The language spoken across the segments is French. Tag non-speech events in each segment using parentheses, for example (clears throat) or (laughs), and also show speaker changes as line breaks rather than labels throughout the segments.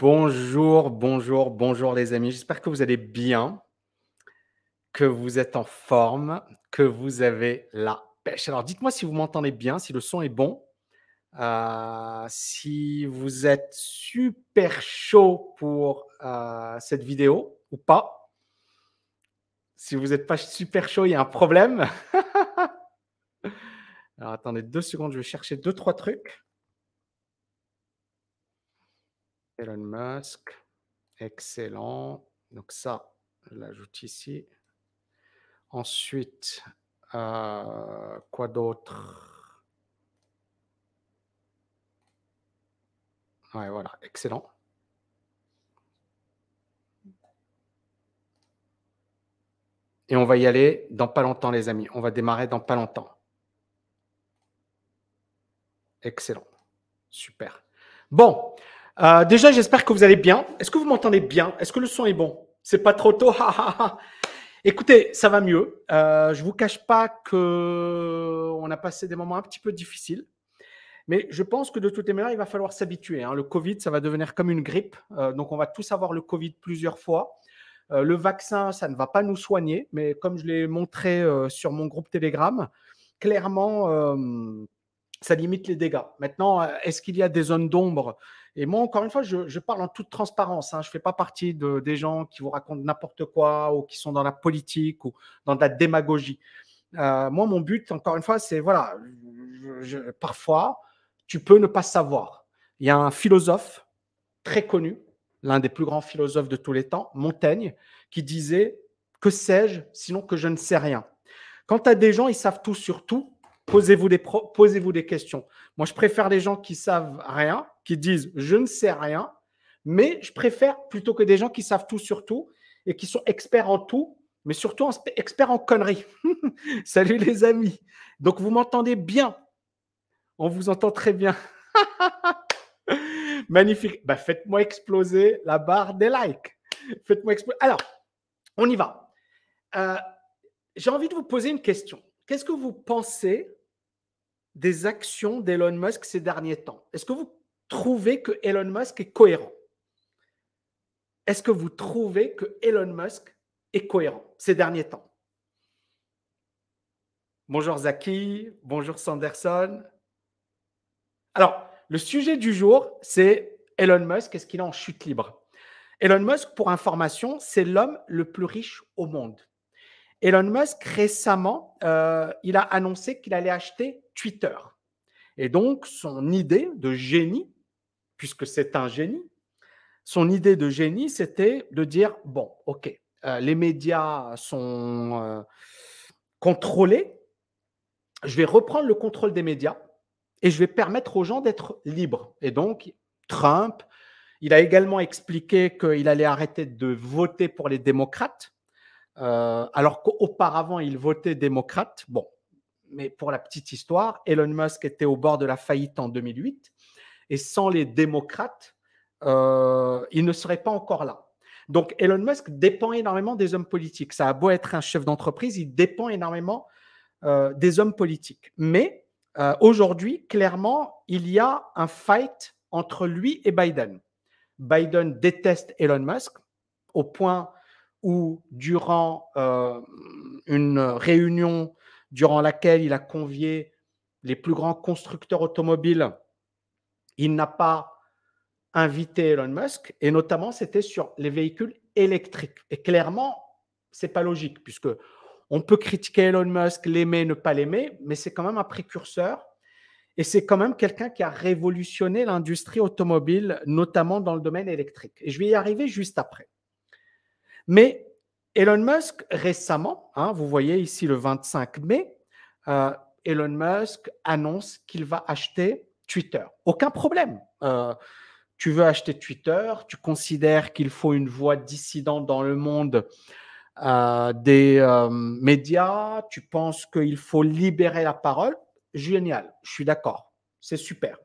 Bonjour, bonjour, bonjour les amis. J'espère que vous allez bien, que vous êtes en forme, que vous avez la pêche. Alors dites-moi si vous m'entendez bien, si le son est bon, euh, si vous êtes super chaud pour euh, cette vidéo ou pas. Si vous n'êtes pas super chaud, il y a un problème. (laughs) attendez deux secondes, je vais chercher deux, trois trucs. Elon Musk. Excellent. Donc ça, je l'ajoute ici. Ensuite, euh, quoi d'autre Ouais, voilà, excellent. Et on va y aller dans pas longtemps, les amis. On va démarrer dans pas longtemps. Excellent. Super. Bon, euh, déjà, j'espère que vous allez bien. Est-ce que vous m'entendez bien Est-ce que le son est bon C'est pas trop tôt (laughs) Écoutez, ça va mieux. Je euh, je vous cache pas que on a passé des moments un petit peu difficiles. Mais je pense que de toutes les manières, il va falloir s'habituer. Hein. Le Covid, ça va devenir comme une grippe. Euh, donc, on va tous avoir le Covid plusieurs fois. le vaccin, ça ne va pas nous soigner. Mais comme je l'ai montré sur mon groupe Telegram, clairement, ça limite les dégâts. Maintenant, euh, est-ce qu'il y a des zones d'ombre Et moi, encore une fois, je, parle en toute transparence. Hein. Je ne fais pas partie des gens qui vous racontent n'importe quoi ou qui sont dans la politique ou dans la démagogie. Euh, moi, mon but, encore une fois, c'est voilà, parfois, tu peux ne pas savoir. Il y a un philosophe très connu, l'un des plus grands philosophes de tous les temps, Montaigne, qui disait Que sais-je sinon que je ne sais rien Quand tu as des gens, ils savent tout sur tout, Posez-vous des, questions. Moi, je préfère les gens qui savent rien, qui disent je ne sais rien, mais je préfère plutôt que des gens qui savent tout sur tout et qui sont experts en tout, mais surtout experts en conneries. (laughs) Salut les amis. Donc, vous m'entendez bien. On vous entend très bien. (laughs) Magnifique. Bah, faites-moi exploser la barre des likes. Faites-moi exploser. Alors, on y va. Euh, j'ai envie de vous poser une question. Qu'est-ce que vous pensez des actions d'Elon Musk ces derniers temps. Est-ce que vous trouvez que Elon Musk est cohérent Est-ce que vous trouvez que Elon Musk est cohérent ces derniers temps Bonjour Zaki, bonjour Sanderson. Alors, le sujet du jour, c'est Elon Musk, est-ce qu'il est en chute libre Elon Musk, pour information, c'est l'homme le plus riche au monde. Elon Musk, récemment, euh, il a annoncé qu'il allait acheter Twitter. Et donc, son idée de génie, puisque c'est un génie, son idée de génie, c'était de dire, bon, ok, euh, les médias sont euh, contrôlés, je vais reprendre le contrôle des médias et je vais permettre aux gens d'être libres. Et donc, Trump, il a également expliqué qu'il allait arrêter de voter pour les démocrates, euh, alors qu'auparavant, il votait démocrate. Bon, mais pour la petite histoire, Elon Musk était au bord de la faillite en 2008 et sans les démocrates, euh, il ne serait pas encore là. Donc Elon Musk dépend énormément des hommes politiques. Ça a beau être un chef d'entreprise, il dépend énormément euh, des hommes politiques. Mais euh, aujourd'hui, clairement, il y a un fight entre lui et Biden. Biden déteste Elon Musk au point où, durant une réunion durant laquelle il a convié les plus grands constructeurs automobiles. Il n'a pas invité Elon Musk, et notamment c'était sur les véhicules électriques. Et clairement, c'est pas logique, puisque on peut critiquer Elon Musk, l'aimer, ne pas l'aimer, mais c'est quand même un précurseur. Et c'est quand même quelqu'un qui a révolutionné l'industrie automobile, notamment dans le domaine électrique. Et je vais y arriver juste après. Mais Elon Musk, récemment, hein, vous voyez ici le 25 mai, euh, Elon Musk annonce qu'il va acheter Twitter. Aucun problème. Hein. tu veux acheter Twitter, tu considères qu'il faut une voix dissidente dans le monde euh, des euh, médias, tu penses qu'il faut libérer la parole. Génial, je suis d'accord. C'est super.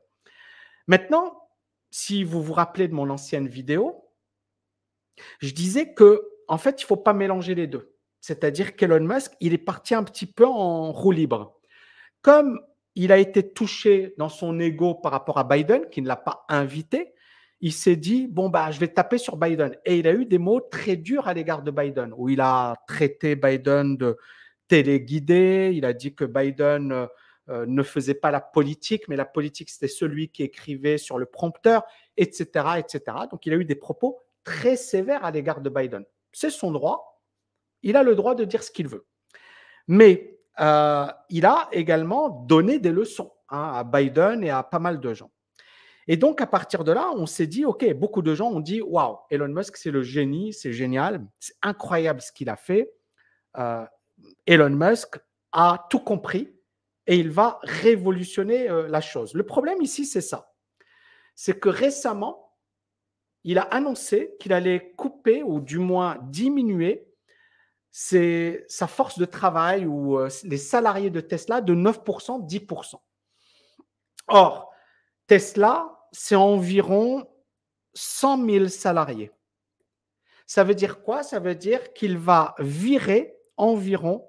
Maintenant, si vous vous rappelez de mon ancienne vidéo, je disais que en fait, il faut pas mélanger les deux. C'est-à-dire qu'Elon Musk, il est parti un petit peu en roue libre. Comme il a été touché dans son ego par rapport à Biden, qui ne l'a pas invité, il s'est dit bon bah je vais taper sur Biden et il a eu des mots très durs à l'égard de Biden où il a traité Biden de téléguidé, il a dit que Biden euh, ne faisait pas la politique mais la politique c'était celui qui écrivait sur le prompteur etc etc donc il a eu des propos très sévères à l'égard de Biden c'est son droit. Il a le droit de dire ce qu'il veut. Mais euh, il a également donné des leçons hein, à Biden et à pas mal de gens. Et donc, à partir de là, on s'est dit, OK, beaucoup de gens ont dit, waouh, Elon Musk, c'est le génie, c'est génial, c'est incroyable ce qu'il a fait. Euh, Elon Musk a tout compris et il va révolutionner euh, la chose. Le problème ici, c'est ça. C'est que récemment, il a annoncé qu'il allait couper ou du moins diminuer sa force de travail ou euh, les salariés de Tesla de 9%, 10%. Or, Tesla, c'est environ 100 000 salariés. Ça veut dire quoi Ça veut dire qu'il va virer environ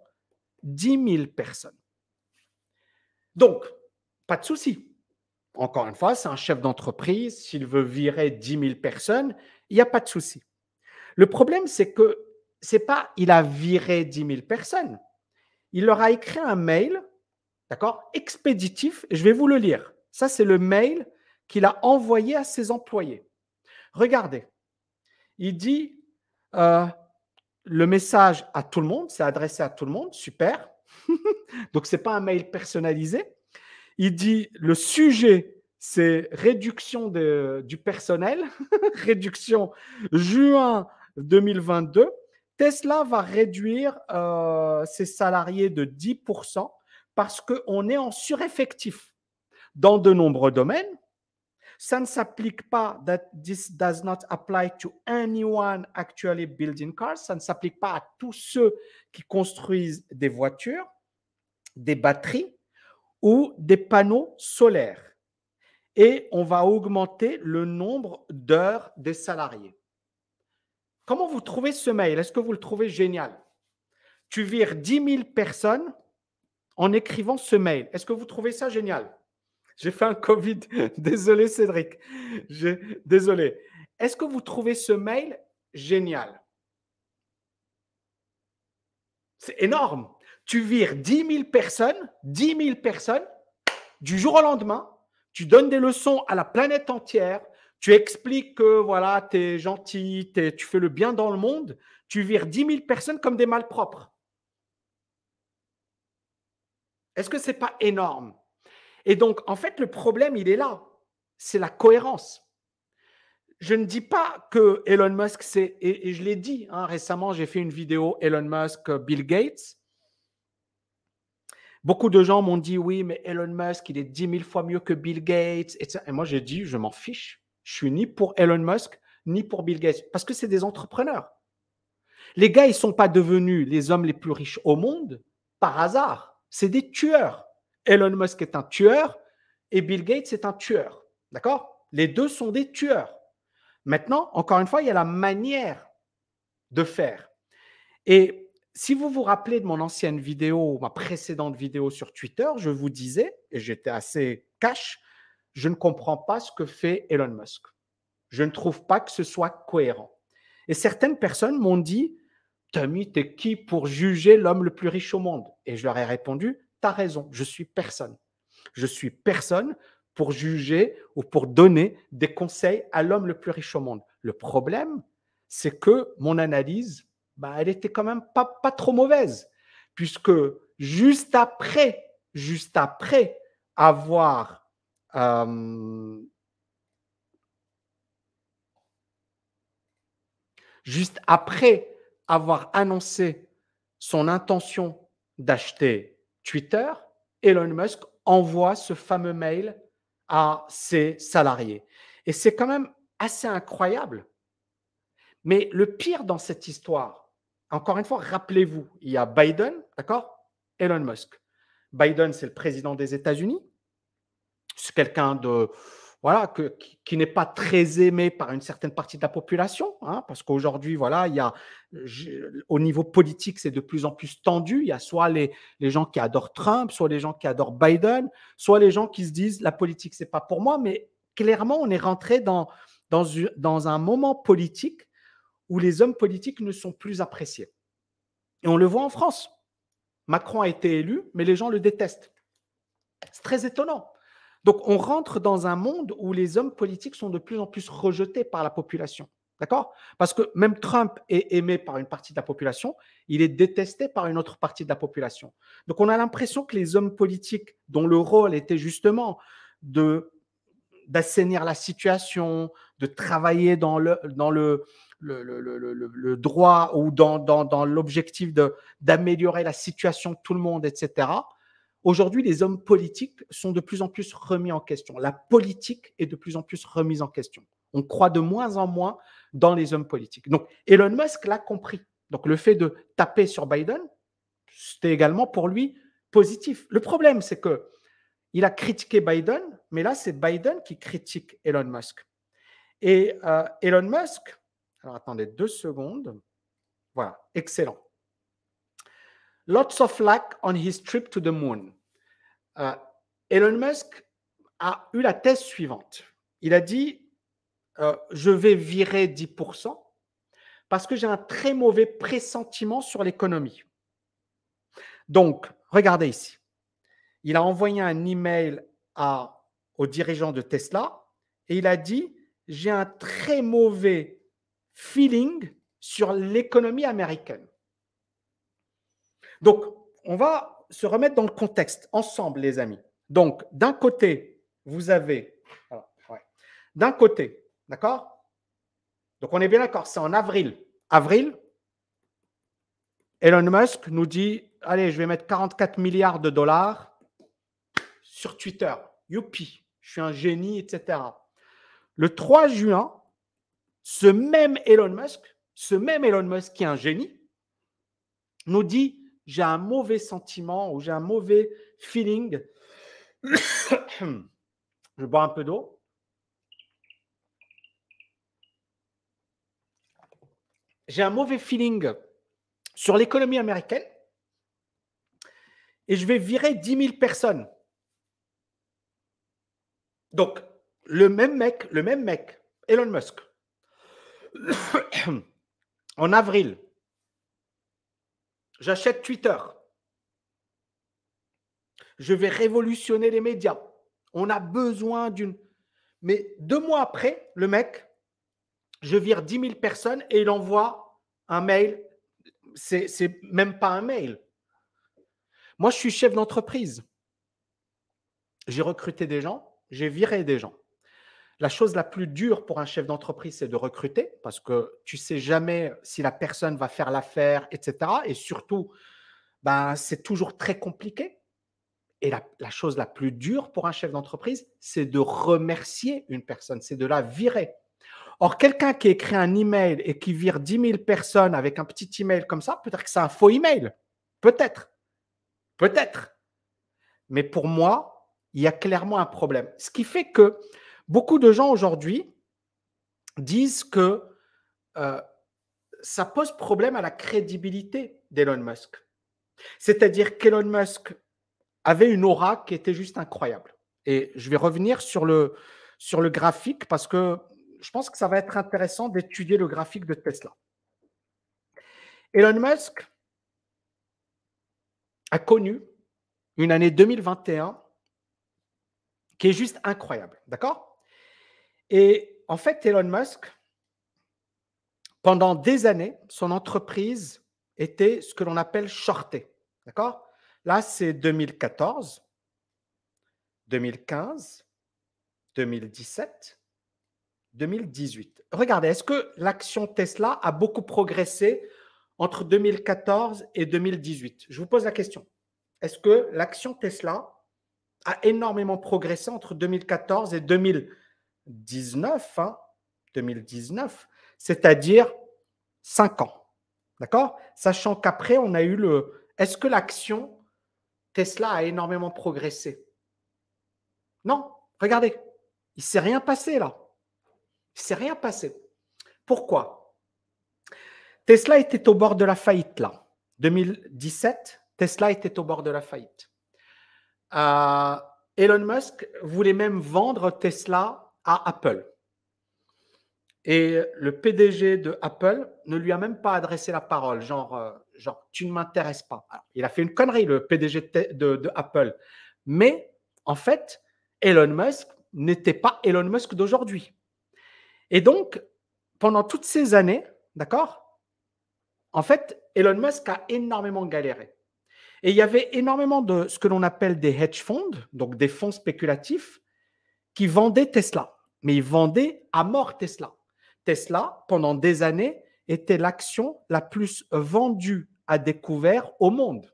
10 000 personnes. Donc, pas de souci. Encore une fois, c'est un chef d'entreprise. S'il veut virer 10 000 personnes, il n'y a pas de souci. Le problème, c'est que c'est pas il a viré 10 000 personnes. Il leur a écrit un mail, d'accord, expéditif. Je vais vous le lire. Ça, c'est le mail qu'il a envoyé à ses employés. Regardez. Il dit euh, le message à tout le monde, c'est adressé à tout le monde, super. (laughs) Donc, ce n'est pas un mail personnalisé. Il dit le sujet, c'est réduction du personnel, (laughs) réduction juin 2022. Tesla va réduire euh, ses salariés de 10% parce qu'on est en sureffectif dans de nombreux domaines. Ça ne s'applique pas, that this does not apply to anyone actually building cars. Ça ne s'applique pas à tous ceux qui construisent des voitures, des batteries, ou des panneaux solaires. Et on va augmenter le nombre d'heures des salariés. Comment vous trouvez ce mail Est-ce que vous le trouvez génial Tu vires 10 000 personnes en écrivant ce mail. Est-ce que vous trouvez ça génial J'ai fait un Covid. (laughs) Désolé Cédric. Désolé. Est-ce que vous trouvez ce mail génial C'est énorme tu vires 10 000 personnes, 10 000 personnes, du jour au lendemain, tu donnes des leçons à la planète entière, tu expliques que voilà, tu es gentil, tu fais le bien dans le monde, tu vires 10 000 personnes comme des malpropres. Est-ce que ce n'est pas énorme Et donc, en fait, le problème, il est là. C'est la cohérence. Je ne dis pas que Elon Musk, c'est, et, je l'ai dit hein, récemment, j'ai fait une vidéo Elon Musk, euh, Bill Gates. Beaucoup de gens m'ont dit oui, mais Elon Musk, il est 10 000 fois mieux que Bill Gates. Et moi, j'ai dit, je m'en fiche. Je suis ni pour Elon Musk, ni pour Bill Gates, parce que c'est des entrepreneurs. Les gars, ils ne sont pas devenus les hommes les plus riches au monde par hasard. C'est des tueurs. Elon Musk est un tueur et Bill Gates est un tueur. D'accord Les deux sont des tueurs. Maintenant, encore une fois, il y a la manière de faire. Et si vous vous rappelez de mon ancienne vidéo, ma précédente vidéo sur Twitter, je vous disais, et j'étais assez cash, je ne comprends pas ce que fait Elon Musk. Je ne trouve pas que ce soit cohérent. Et certaines personnes m'ont dit, Tommy, t'es qui pour juger l'homme le plus riche au monde Et je leur ai répondu, t'as raison, je suis personne. Je suis personne pour juger ou pour donner des conseils à l'homme le plus riche au monde. Le problème, c'est que mon analyse bah, elle était quand même pas, pas trop mauvaise, puisque juste après, juste après avoir euh, juste après avoir annoncé son intention d'acheter Twitter, Elon Musk envoie ce fameux mail à ses salariés. Et c'est quand même assez incroyable. Mais le pire dans cette histoire, encore une fois, rappelez-vous, il y a Biden, d'accord Elon Musk. Biden, c'est le président des États-Unis. C'est quelqu'un de voilà que, qui, n'est pas très aimé par une certaine partie de la population, hein, parce qu'aujourd'hui, voilà, il y a au niveau politique, c'est de plus en plus tendu. Il y a soit les, les, gens qui adorent Trump, soit les gens qui adorent Biden, soit les gens qui se disent la politique, c'est pas pour moi. Mais clairement, on est rentré dans, dans, dans un moment politique où les hommes politiques ne sont plus appréciés. Et on le voit en France. Macron a été élu, mais les gens le détestent. C'est très étonnant. Donc on rentre dans un monde où les hommes politiques sont de plus en plus rejetés par la population. D'accord Parce que même Trump est aimé par une partie de la population, il est détesté par une autre partie de la population. Donc on a l'impression que les hommes politiques, dont le rôle était justement d'assainir la situation, de travailler dans le, le, le, droit ou dans, dans, dans l'objectif d'améliorer la situation de tout le monde, etc. Aujourd'hui, les hommes politiques sont de plus en plus remis en question. La politique est de plus en plus remise en question. On croit de moins en moins dans les hommes politiques. Donc, Elon Musk l'a compris. Donc, le fait de taper sur Biden, c'était également pour lui positif. Le problème, c'est que il a critiqué Biden, mais là, c'est Biden qui critique Elon Musk. Et euh, Elon Musk, alors attendez deux secondes. Voilà, excellent. Lots of luck on his trip to the moon. Euh, Elon Musk a eu la thèse suivante. Il a dit, euh, je vais virer 10% parce que j'ai un très mauvais pressentiment sur l'économie. Donc, regardez ici. Il a envoyé un email à, dirigeant de Tesla et il a dit, j'ai un très mauvais feeling sur l'économie américaine. Donc, on va se remettre dans le contexte ensemble, les amis. Donc, d'un côté, vous avez. d'un côté, d'accord Donc, on est bien d'accord, c'est en avril. Avril, Elon Musk nous dit Allez, je vais mettre 44 milliards de dollars sur Twitter. Youpi, je suis un génie, etc. Le 3 juin, ce même Elon Musk, ce même Elon Musk qui est un génie, nous dit j'ai un mauvais sentiment ou j'ai un mauvais feeling. (coughs) Je bois un peu d'eau. J'ai un mauvais feeling sur l'économie américaine et je vais virer 10 000 personnes. Donc, le même mec, le même mec, Elon Musk, (coughs) en avril, j'achète Twitter. Je vais révolutionner les médias. On a besoin d'une. Mais deux mois après, le mec, je vire 10 000 personnes et il envoie un mail. C'est, c'est même pas un mail. Moi, je suis chef d'entreprise. J'ai recruté des gens, j'ai viré des gens. La chose la plus dure pour un chef d'entreprise, c'est de recruter parce que tu sais jamais si la personne va faire l'affaire, etc. Et surtout, ben, c'est toujours très compliqué. Et la, la, chose la plus dure pour un chef d'entreprise, c'est de remercier une personne, c'est de la virer. Or, quelqu'un qui écrit un email et qui vire 10 000 personnes avec un petit email comme ça, peut-être que c'est un faux email. Peut-être. Peut-être. Mais pour moi, il y a clairement un problème. Ce qui fait que Beaucoup de gens aujourd'hui disent que euh, ça pose problème à la crédibilité d'Elon Musk. C'est-à-dire qu'Elon Musk avait une aura qui était juste incroyable. Et je vais revenir sur le, sur le graphique parce que je pense que ça va être intéressant d'étudier le graphique de Tesla. Elon Musk a connu une année 2021 qui est juste incroyable, d'accord et en fait, Elon Musk, pendant des années, son entreprise était ce que l'on appelle shortée. D'accord Là, c'est 2014, 2015, 2017, 2018. Regardez, est-ce que l'action Tesla a beaucoup progressé entre 2014 et 2018 Je vous pose la question. Est-ce que l'action Tesla a énormément progressé entre 2014 et 2018 2019, 2019 hein, c'est-à-dire 5 ans. D'accord Sachant qu'après, on a eu le... Est-ce que l'action Tesla a énormément progressé Non, regardez, il ne s'est rien passé là. Il ne s'est rien passé. Pourquoi Tesla était au bord de la faillite là. 2017, Tesla était au bord de la faillite. Euh, Elon Musk voulait même vendre Tesla à Apple. Et le PDG de Apple ne lui a même pas adressé la parole, genre, euh, genre tu ne m'intéresses pas. il a fait une connerie, le PDG de, de Apple. Mais en fait, Elon Musk n'était pas Elon Musk d'aujourd'hui. Et donc, pendant toutes ces années, d'accord En fait, Elon Musk a énormément galéré. Et il y avait énormément de ce que l'on appelle des hedge funds, donc des fonds spéculatifs, qui vendaient Tesla mais ils vendaient à mort Tesla. Tesla, pendant des années, était l'action la plus vendue à découvert au monde.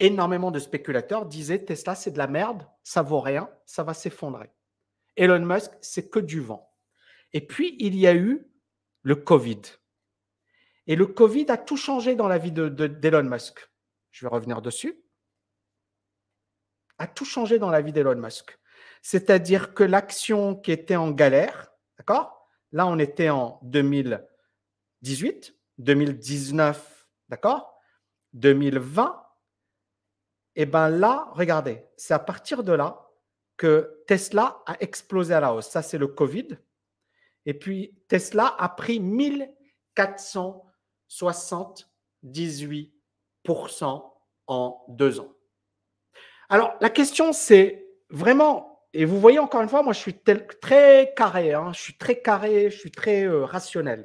Énormément de spéculateurs disaient Tesla, c'est de la merde, ça vaut rien, ça va s'effondrer. Elon Musk, c'est que du vent. Et puis, il y a eu le Covid. Et le Covid a tout changé dans la vie d'Elon Musk. Je vais revenir dessus. A tout changé dans la vie d'Elon Musk. C'est-à-dire que l'action qui était en galère, d'accord Là, on était en 2018, 2019, d'accord 2020. Et bien là, regardez, c'est à partir de là que Tesla a explosé à la hausse. Ça, c'est le Covid. Et puis, Tesla a pris 1478% en deux ans. Alors, la question, c'est vraiment et vous voyez, encore une fois, moi, je suis très carré. Hein. je suis très carré, je suis très euh, rationnel.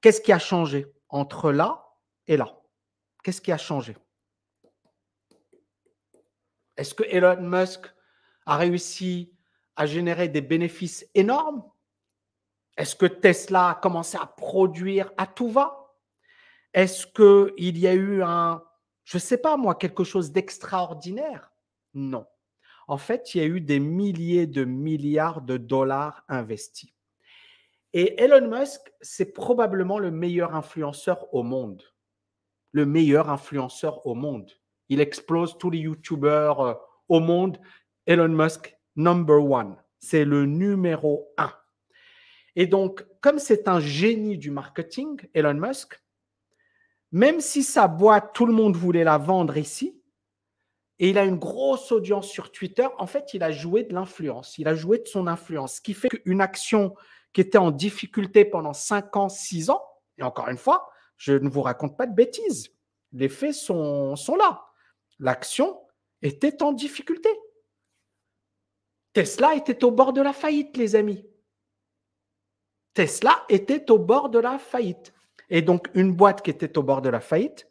Qu'est-ce qui a changé entre là et là Qu'est-ce qui a changé Est-ce que Elon Musk a réussi à générer des bénéfices énormes Est-ce que Tesla a commencé à produire à tout va Est-ce qu'il y a eu un, je ne sais pas moi, quelque chose d'extraordinaire Non. En fait, il y a eu des milliers de milliards de dollars investis. Et Elon Musk, c'est probablement le meilleur influenceur au monde. Le meilleur influenceur au monde. Il explose tous les YouTubers euh, au monde. Elon Musk, number one. C'est le numéro un. Et donc, comme c'est un génie du marketing, Elon Musk, même si sa boîte, tout le monde voulait la vendre ici, et il a une grosse audience sur Twitter. En fait, il a joué de l'influence. Il a joué de son influence. Ce qui fait qu'une action qui était en difficulté pendant 5 ans, 6 ans, et encore une fois, je ne vous raconte pas de bêtises. Les faits sont, sont là. L'action était en difficulté. Tesla était au bord de la faillite, les amis. Tesla était au bord de la faillite. Et donc, une boîte qui était au bord de la faillite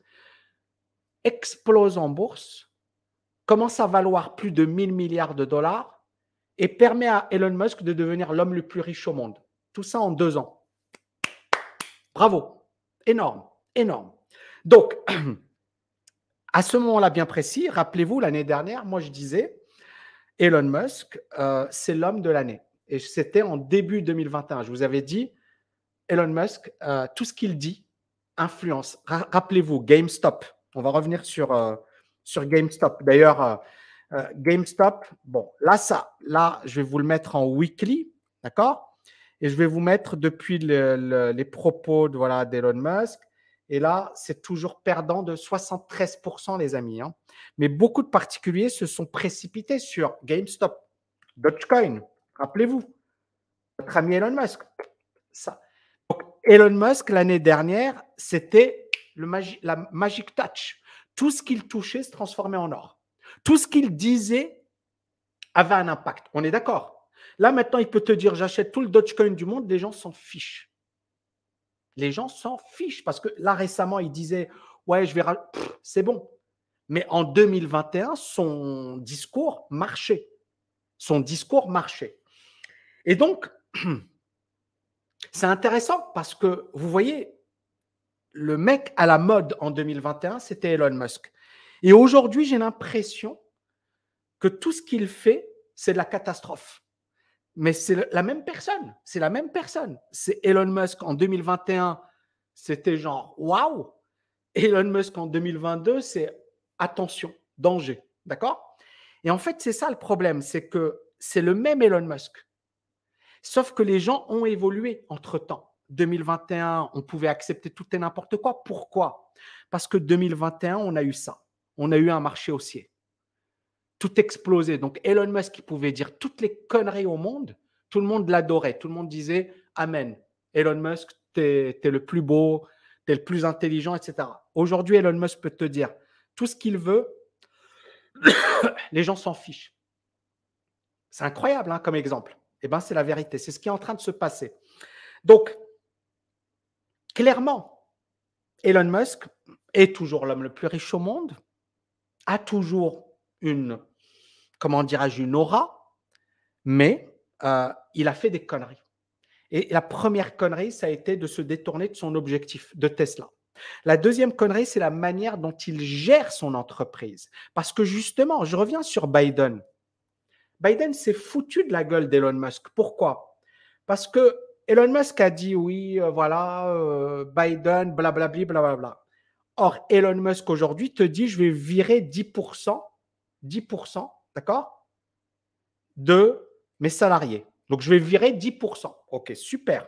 explose en bourse commence à valoir plus de 1000 milliards de dollars et permet à Elon Musk de devenir l'homme le plus riche au monde. Tout ça en deux ans. Bravo. Énorme, énorme. Donc, (clears throat) à ce moment-là bien précis, rappelez-vous, l'année dernière, moi je disais, Elon Musk, euh, c'est l'homme de l'année. Et c'était en début 2021. Je vous avais dit, Elon Musk, euh, tout ce qu'il dit influence. rappelez-vous, GameStop. On va revenir sur, euh, sur GameStop. D'ailleurs, euh, euh, GameStop, bon, là, ça, là, je vais vous le mettre en weekly, d'accord Et je vais vous mettre depuis les propos de, voilà, d'Elon Musk. Et là, c'est toujours perdant de 73%, les amis. Hein. Mais beaucoup de particuliers se sont précipités sur GameStop, Dogecoin. Rappelez-vous, notre ami Elon Musk. Ça. Donc, Elon Musk, l'année dernière, c'était le la Magic Touch tout ce qu'il touchait se transformait en or. Tout ce qu'il disait avait un impact. On est d'accord Là, maintenant, il peut te dire j'achète tout le Dogecoin du monde, les gens s'en fichent. Les gens s'en fichent parce que là, récemment, il disait ouais, je vais. C'est bon. Mais en 2021, son discours marchait. Son discours marchait. Et donc, (clears throat) c'est intéressant parce que vous voyez, le mec à la mode en 2021, c'était Elon Musk. Et aujourd'hui, j'ai l'impression que tout ce qu'il fait, c'est de la catastrophe. Mais c'est la même personne. C'est la même personne. C'est Elon Musk en 2021, c'était genre waouh. Elon Musk en 2022, c'est attention, danger. D'accord Et en fait, c'est ça le problème, c'est que c'est le même Elon Musk. Sauf que les gens ont évolué entre temps. 2021, on pouvait accepter tout et n'importe quoi. Pourquoi Parce que 2021, on a eu ça. On a eu un marché haussier. Tout explosait. Donc Elon Musk, pouvait dire toutes les conneries au monde, tout le monde l'adorait. Tout le monde disait Amen. Elon Musk, tu es, le plus beau, tu es le plus intelligent, etc. Aujourd'hui, Elon Musk peut te dire tout ce qu'il veut. (coughs) les gens s'en fichent. C'est incroyable hein, comme exemple. Eh bien, c'est la vérité. C'est ce qui est en train de se passer. Donc, Clairement, Elon Musk est toujours l'homme le plus riche au monde, a toujours une, comment une aura, mais euh, il a fait des conneries. Et la première connerie, ça a été de se détourner de son objectif de Tesla. La deuxième connerie, c'est la manière dont il gère son entreprise. Parce que justement, je reviens sur Biden. Biden s'est foutu de la gueule d'Elon Musk. Pourquoi Parce que Elon Musk a dit oui, euh, voilà, euh, Biden, blablabli, blablabla. Or, Elon Musk aujourd'hui te dit je vais virer 10%, 10%, d'accord De mes salariés. Donc, je vais virer 10%. OK, super.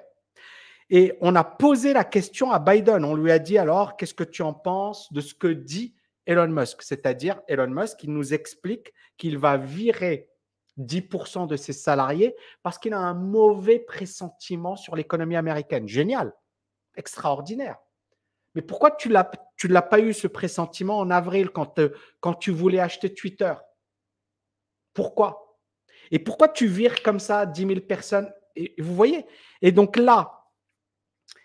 Et on a posé la question à Biden. On lui a dit alors, qu'est-ce que tu en penses de ce que dit Elon Musk C'est-à-dire, Elon Musk, il nous explique qu'il va virer 10% de ses salariés parce qu'il a un mauvais pressentiment sur l'économie américaine. Génial, extraordinaire. Mais pourquoi tu l'as, tu l'as pas eu ce pressentiment en avril quand, quand tu voulais acheter Twitter Pourquoi Et pourquoi tu vires comme ça 10 000 personnes et, Vous voyez Et donc là,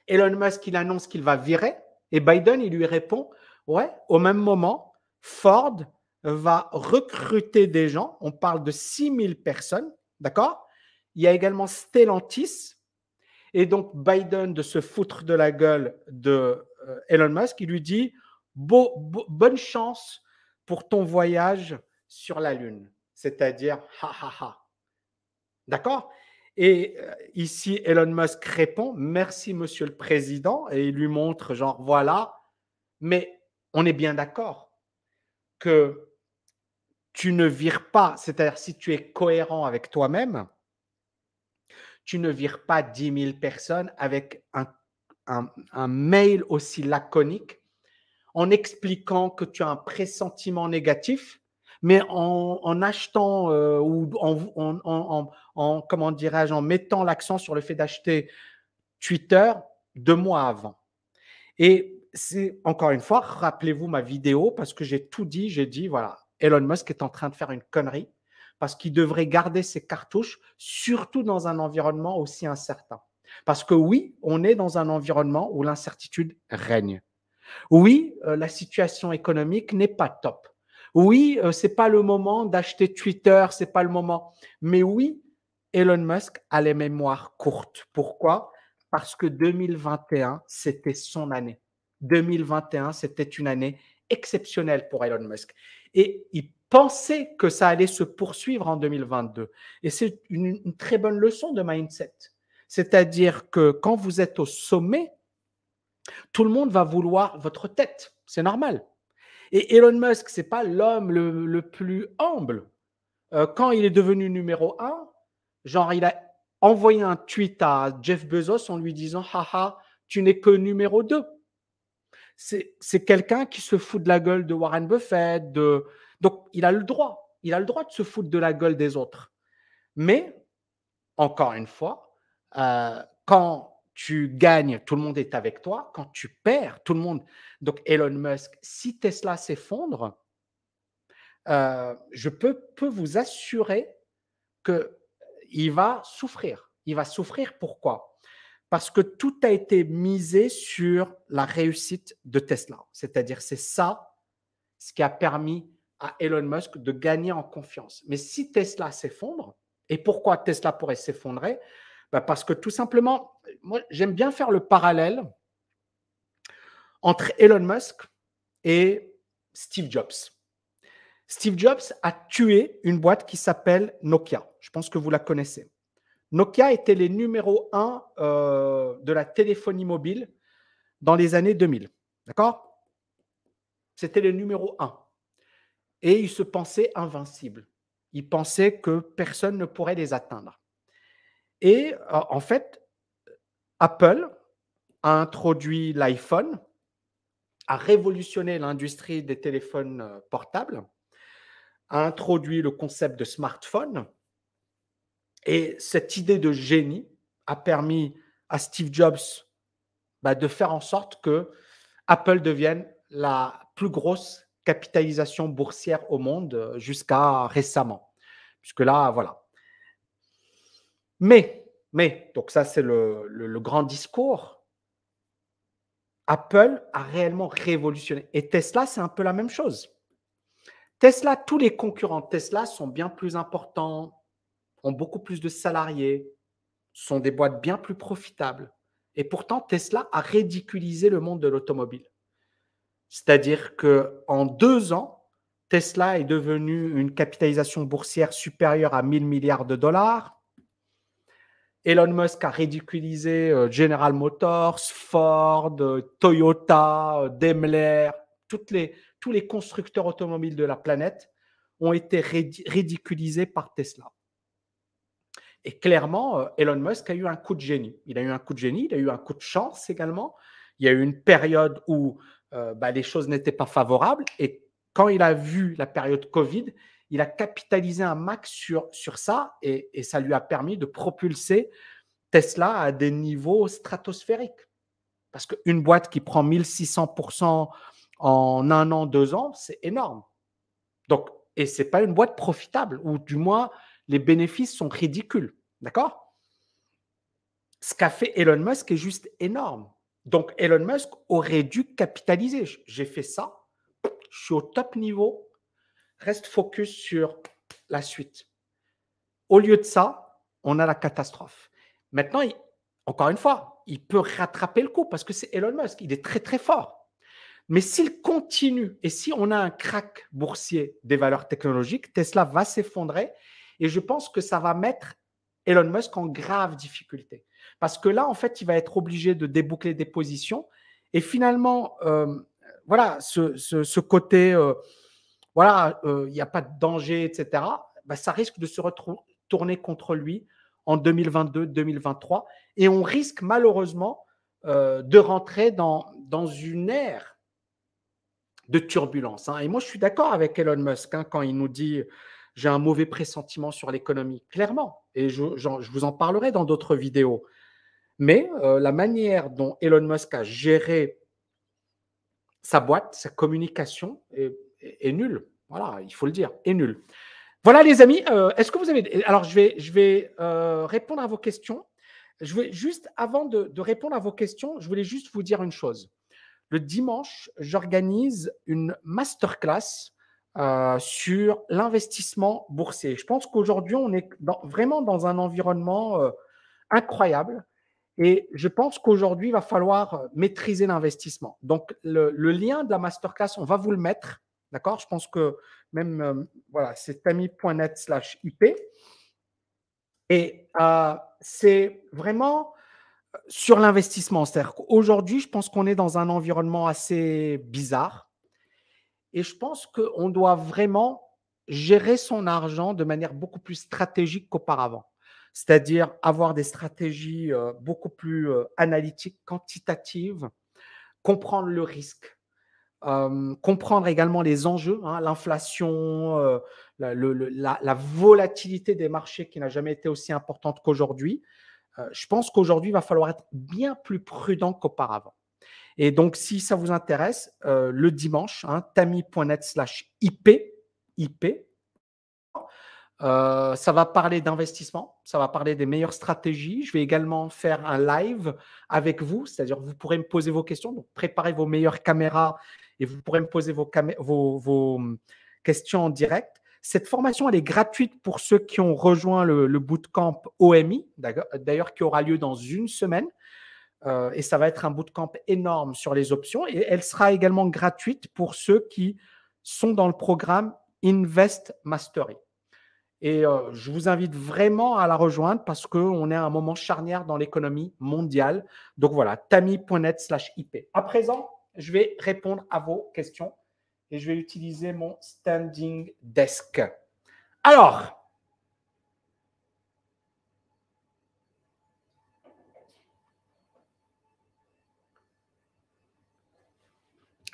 Elon Musk, il annonce qu'il va virer et Biden, il lui répond, ouais, au même moment, Ford va recruter des gens. On parle de 6000 personnes, d'accord Il y a également Stellantis. Et donc, Biden, de se foutre de la gueule de euh, Elon Musk, il lui dit Bonne chance pour ton voyage sur la Lune. C'est-à-dire, ha ha ha. D'accord Et euh, ici, Elon Musk répond Merci, monsieur le président. Et il lui montre genre, voilà. Mais on est bien d'accord que tu ne vires pas, c'est-à-dire si tu es cohérent avec toi-même, tu ne vires pas 10 000 personnes avec un, mail aussi laconique en expliquant que tu as un pressentiment négatif, mais en, achetant euh, ou en, en comment dirais-je, en mettant l'accent sur le fait d'acheter Twitter deux mois avant. Et c'est encore une fois, rappelez-vous ma vidéo parce que j'ai tout dit, j'ai dit voilà, Elon Musk est en train de faire une connerie parce qu'il devrait garder ses cartouches, surtout dans un environnement aussi incertain. Parce que oui, on est dans un environnement où l'incertitude règne. Oui, euh, la situation économique n'est pas top. Oui, euh, c'est pas le moment d'acheter Twitter, c'est pas le moment. Mais oui, Elon Musk a les mémoires courtes. Pourquoi Parce que 2021, c'était son année. 2021, c'était une année exceptionnelle pour Elon Musk. Et il pensait que ça allait se poursuivre en 2022. Et c'est une, très bonne leçon de mindset. C'est-à-dire que quand vous êtes au sommet, tout le monde va vouloir votre tête. C'est normal. Et Elon Musk, c'est pas l'homme le, plus humble. Euh, quand il est devenu numéro un, genre il a envoyé un tweet à Jeff Bezos en lui disant, haha, tu n'es que numéro deux c'est quelqu'un qui se fout de la gueule de Warren Buffett. Donc, il a le droit. Il a le droit de se foutre de la gueule des autres. Mais, encore une fois, euh, quand tu gagnes, tout le monde est avec toi. Quand tu perds, tout le monde. Donc, Elon Musk, si Tesla s'effondre, euh, je peux, peux vous assurer qu'il va souffrir. Il va souffrir pourquoi parce que tout a été misé sur la réussite de Tesla. C'est-à-dire, c'est ça ce qui a permis à Elon Musk de gagner en confiance. Mais si Tesla s'effondre, et pourquoi Tesla pourrait s'effondrer bah, Parce que tout simplement, moi j'aime bien faire le parallèle entre Elon Musk et Steve Jobs. Steve Jobs a tué une boîte qui s'appelle Nokia. Je pense que vous la connaissez. Nokia était les numéro 1 euh, de la téléphonie mobile dans les années 2000. D'accord C'était le numéro 1. Et ils se pensaient invincibles. Ils pensaient que personne ne pourrait les atteindre. Et euh, en fait, Apple a introduit l'iPhone, a révolutionné l'industrie des téléphones euh, portables, a introduit le concept de smartphone et cette idée de génie a permis à Steve Jobs bah, de faire en sorte que Apple devienne la plus grosse capitalisation boursière au monde euh, jusqu'à récemment. Puisque là, voilà. Mais, mais, donc ça c'est le, grand discours. Apple a réellement révolutionné. Et Tesla, c'est un peu la même chose. Tesla, tous les concurrents Tesla sont bien plus importants, ont beaucoup plus de salariés, sont des boîtes bien plus profitables. Et pourtant, Tesla a ridiculisé le monde de l'automobile. C'est-à-dire que en deux ans, Tesla est devenue une capitalisation boursière supérieure à 1000 milliards de dollars. Elon Musk a ridiculisé euh, General Motors, Ford, euh, Toyota, euh, Daimler, tous les constructeurs automobiles de la planète ont été ridiculisés par Tesla. Et clairement, euh, Elon Musk a eu un coup de génie. Il a eu un coup de génie, il a eu un coup de chance également. Il y a eu une période où euh, bah, les choses n'étaient pas favorables. Et quand il a vu la période Covid, il a capitalisé un max sur, sur ça et, ça lui a permis de propulser Tesla à des niveaux stratosphériques. Parce qu'une boîte qui prend 1600% en un an, deux ans, c'est énorme. Donc, et ce n'est pas une boîte profitable, ou du moins, les bénéfices sont ridicules. D'accord Ce qu'a fait Elon Musk est juste énorme. Donc, Elon Musk aurait dû capitaliser. J'ai fait ça, je suis au top niveau, reste focus sur la suite. Au lieu de ça, on a la catastrophe. Maintenant, encore une fois, il peut rattraper le coup parce que c'est Elon Musk, il est très très fort. Mais s'il continue et si on a un crack boursier des valeurs technologiques, Tesla va s'effondrer et je pense que ça va mettre Elon Musk en grave difficulté. Parce que là, en fait, il va être obligé de déboucler des positions. Et finalement, euh, voilà, ce, côté, euh, voilà, euh, il n'y a pas de danger, etc., bah, ça risque de se retourner contre lui en 2022, 2023. Et on risque malheureusement de rentrer dans, dans une ère de turbulence. Hein. Et moi, je suis d'accord avec Elon Musk hein, quand il nous dit j'ai un mauvais pressentiment sur l'économie, clairement. Et je, vous en parlerai dans d'autres vidéos. Mais euh, la manière dont Elon Musk a géré sa boîte, sa communication est, nulle. Voilà, il faut le dire, est nulle. Voilà les amis, euh, est-ce que vous avez... Alors je vais, je vais euh, répondre à vos questions. Je vais juste, avant de, de, répondre à vos questions, je voulais juste vous dire une chose. Le dimanche, j'organise une masterclass euh, sur l'investissement boursier. Je pense qu'aujourd'hui, on est vraiment dans un environnement euh, incroyable et je pense qu'aujourd'hui, il va falloir euh, maîtriser l'investissement. Donc, le, lien de la masterclass, on va vous le mettre. D'accord Je pense que même, voilà, c'est tami.net slash IP. Et c'est vraiment sur l'investissement. C'est-à-dire qu'aujourd'hui, je pense qu'on est dans un environnement assez bizarre et je pense qu'on doit vraiment gérer son argent de manière beaucoup plus stratégique qu'auparavant. C'est-à-dire avoir des stratégies euh, beaucoup plus euh, analytiques, quantitatives, comprendre le risque, euh, comprendre également les enjeux, hein, l'inflation, la, volatilité des marchés qui n'a jamais été aussi importante qu'aujourd'hui. je pense qu'aujourd'hui, il va falloir être bien plus prudent qu'auparavant. Et donc, si ça vous intéresse, euh, le dimanche, hein, tami.net slash IP, IP, euh, ça va parler d'investissement, ça va parler des meilleures stratégies. Je vais également faire un live avec vous, c'est-à-dire vous pourrez me poser vos questions, donc préparez vos meilleures caméras et vous pourrez me poser vos, hum, questions en direct. Cette formation, elle est gratuite pour ceux qui ont rejoint le bootcamp OMI, d'ailleurs, qui aura lieu dans une semaine. Euh, et ça va être un bootcamp énorme sur les options. Et elle sera également gratuite pour ceux qui sont dans le programme Invest Mastery. Et euh, je vous invite vraiment à la rejoindre parce qu'on est à un moment charnière dans l'économie mondiale. Donc voilà, tami.net slash IP. À présent, je vais répondre à vos questions et je vais utiliser mon standing desk. Alors,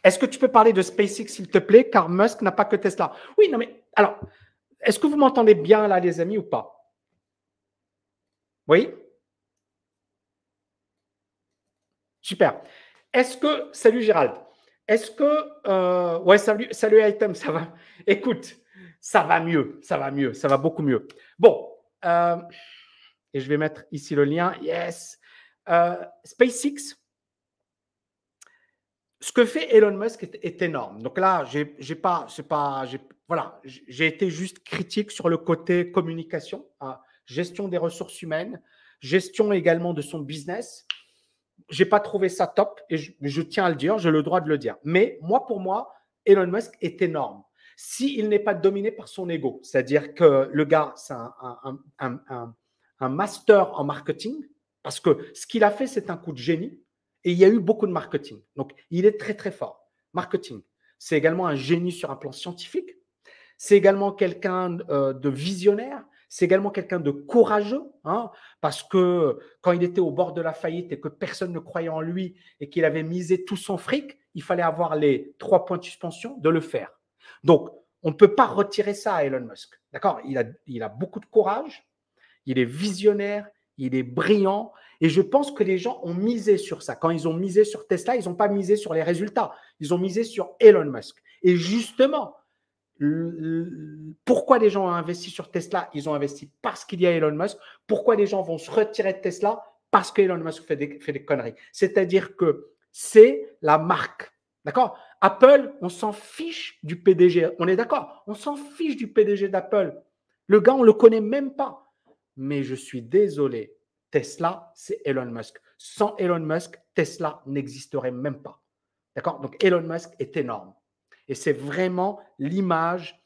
Est-ce que tu peux parler de SpaceX, s'il te plaît, car Musk n'a pas que Tesla Oui, non, mais alors, est-ce que vous m'entendez bien là, les amis, ou pas Oui Super. Est-ce que, salut Gérald, est-ce que, euh, ouais, salut, salut Item, ça va (laughs) Écoute, ça va mieux, ça va mieux, ça va beaucoup mieux. Bon, euh, et je vais mettre ici le lien, yes. Euh, SpaceX, ce que fait Elon Musk est, énorme. Donc là, j'ai pas, c'est pas, voilà, j'ai été juste critique sur le côté communication, hein, gestion des ressources humaines, gestion également de son business. J'ai pas trouvé ça top et je, tiens à le dire, j'ai le droit de le dire. Mais moi, pour moi, Elon Musk est énorme. S'il n'est pas dominé par son ego, c'est-à-dire que le gars, c'est un master en marketing, parce que ce qu'il a fait, c'est un coup de génie. Et il y a eu beaucoup de marketing. Donc, il est très, très fort. Marketing. C'est également un génie sur un plan scientifique. C'est également quelqu'un euh, de visionnaire. C'est également quelqu'un de courageux, hein, parce que quand il était au bord de la faillite et que personne ne croyait en lui et qu'il avait misé tout son fric, il fallait avoir les trois points de suspension de le faire. Donc, on ne peut pas retirer ça à Elon Musk. D'accord il a beaucoup de courage, il est visionnaire, il est brillant. Et je pense que les gens ont misé sur ça. Quand ils ont misé sur Tesla, ils n'ont pas misé sur les résultats. Ils ont misé sur Elon Musk. Et justement, pourquoi les gens ont investi sur Tesla Ils ont investi parce qu'il y a Elon Musk. Pourquoi les gens vont se retirer de Tesla Parce qu'Elon Musk fait des, conneries. C'est-à-dire que c'est la marque. D'accord Apple, on s'en fiche du PDG. On est d'accord On s'en fiche du PDG d'Apple. Le gars, on ne le connaît même pas mais je suis désolé, Tesla, c'est Elon Musk. Sans Elon Musk, Tesla n'existerait même pas. D'accord Donc Elon Musk est énorme. Et c'est vraiment l'image,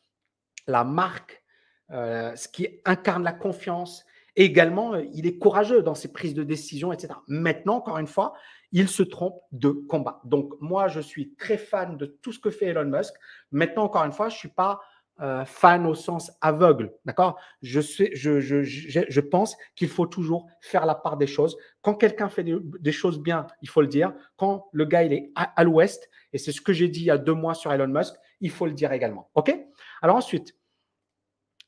la marque, euh, ce qui incarne la confiance. Et également, euh, il est courageux dans ses prises de décision, etc. Maintenant, encore une fois, il se trompe de combat. Donc moi, je suis très fan de tout ce que fait Elon Musk. Maintenant, encore une fois, je ne suis pas euh, fan au sens aveugle, d'accord je, sais, je, pense qu'il faut toujours faire la part des choses. Quand quelqu'un fait des, choses bien, il faut le dire. Quand le gars, il est à, l'ouest, et c'est ce que j'ai dit il y a deux mois sur Elon Musk, il faut le dire également, ok Alors ensuite,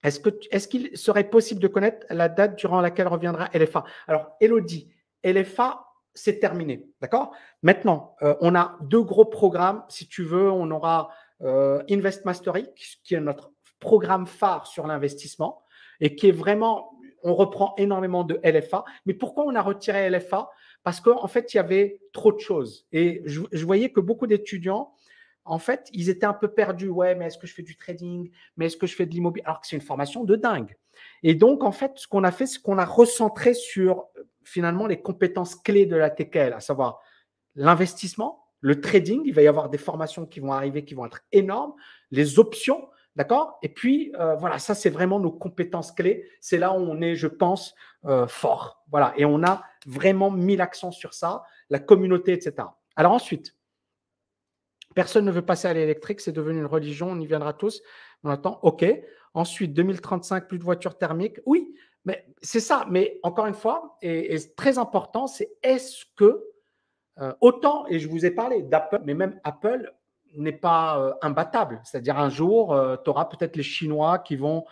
est-ce qu'il est qu'il serait possible de connaître la date durant laquelle reviendra LFA Alors, Elodie, LFA, c'est terminé, d'accord Maintenant, euh, on a deux gros programmes, si tu veux, on aura euh, Invest Mastery, qui est notre programme phare sur l'investissement et qui est vraiment, on reprend énormément de LFA. Mais pourquoi on a retiré LFA Parce qu'en fait, il y avait trop de choses. Et je, je voyais que beaucoup d'étudiants, en fait, ils étaient un peu perdus. Ouais, mais est-ce que je fais du trading Mais est-ce que je fais de l'immobilier Alors que c'est une formation de dingue. Et donc, en fait, ce qu'on a fait, c'est qu'on a recentré sur euh, finalement les compétences clés de la TKL, à savoir l'investissement, le trading, il va y avoir des formations qui vont arriver, qui vont être énormes, les options, d'accord Et puis, euh, voilà, ça, c'est vraiment nos compétences clés. C'est là où on est, je pense, euh, fort. Voilà, et on a vraiment mis l'accent sur ça, la communauté, etc. Alors ensuite, personne ne veut passer à l'électrique, c'est devenu une religion, on y viendra tous. On attend, OK. Ensuite, 2035, plus de voitures thermiques. Oui, mais c'est ça. Mais encore une fois, et, et très important, c'est est-ce que euh, autant, et je vous ai parlé d'Apple, mais même Apple n'est pas euh, imbattable. C'est-à-dire un jour, euh, tu auras peut-être les Chinois qui vont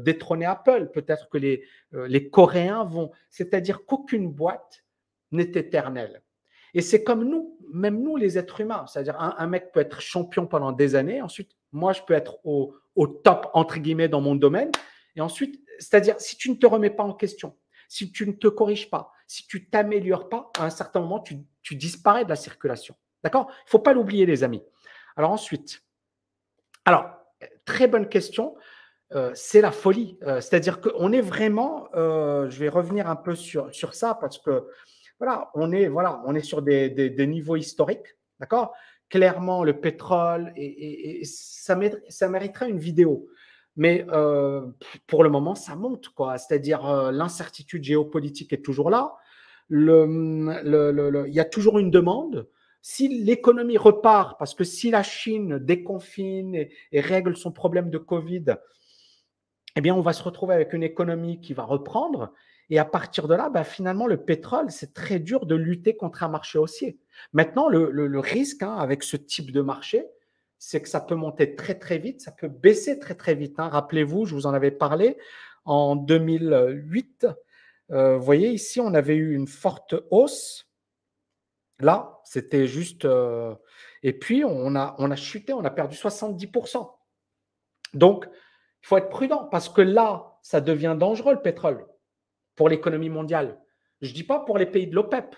détrôner Apple, peut-être que les, les Coréens vont. C'est-à-dire qu'aucune boîte n'est éternelle. Et c'est comme nous, même nous les êtres humains. C'est-à-dire un, mec peut être champion pendant des années, ensuite moi je peux être au, au top, entre guillemets, dans mon domaine. Et ensuite, c'est-à-dire si tu ne te remets pas en question, si tu ne te corriges pas, si tu t'améliores pas, à un certain moment, tu, tu disparais de la circulation. D'accord Il ne faut pas l'oublier, les amis. Alors ensuite, alors, très bonne question. Euh, c'est la folie. Euh, c'est-à-dire qu'on est vraiment, euh, je vais revenir un peu sur, sur ça parce que voilà, on est, voilà, on est sur des, niveaux historiques, d'accord Clairement, le pétrole, et, ça, ça mériterait une vidéo. Mais pour le moment, ça monte, quoi. C'est-à-dire l'incertitude géopolitique est toujours là le, le, le, il y a toujours une demande. Si l'économie repart, parce que si la Chine déconfine et, règle son problème de Covid, eh bien, on va se retrouver avec une économie qui va reprendre. Et à partir de là, ben, finalement, le pétrole, c'est très dur de lutter contre un marché haussier. Maintenant, le, le, le risque hein, avec ce type de marché, c'est que ça peut monter très très vite, ça peut baisser très très vite. Hein. Rappelez-vous, je vous en avais parlé en 2008, euh, vous voyez, ici, on avait eu une forte hausse. Là, c'était juste. Euh, et puis, on a, on a chuté, on a perdu 70%. Donc, il faut être prudent parce que là, ça devient dangereux le pétrole pour l'économie mondiale. Je ne dis pas pour les pays de l'OPEP.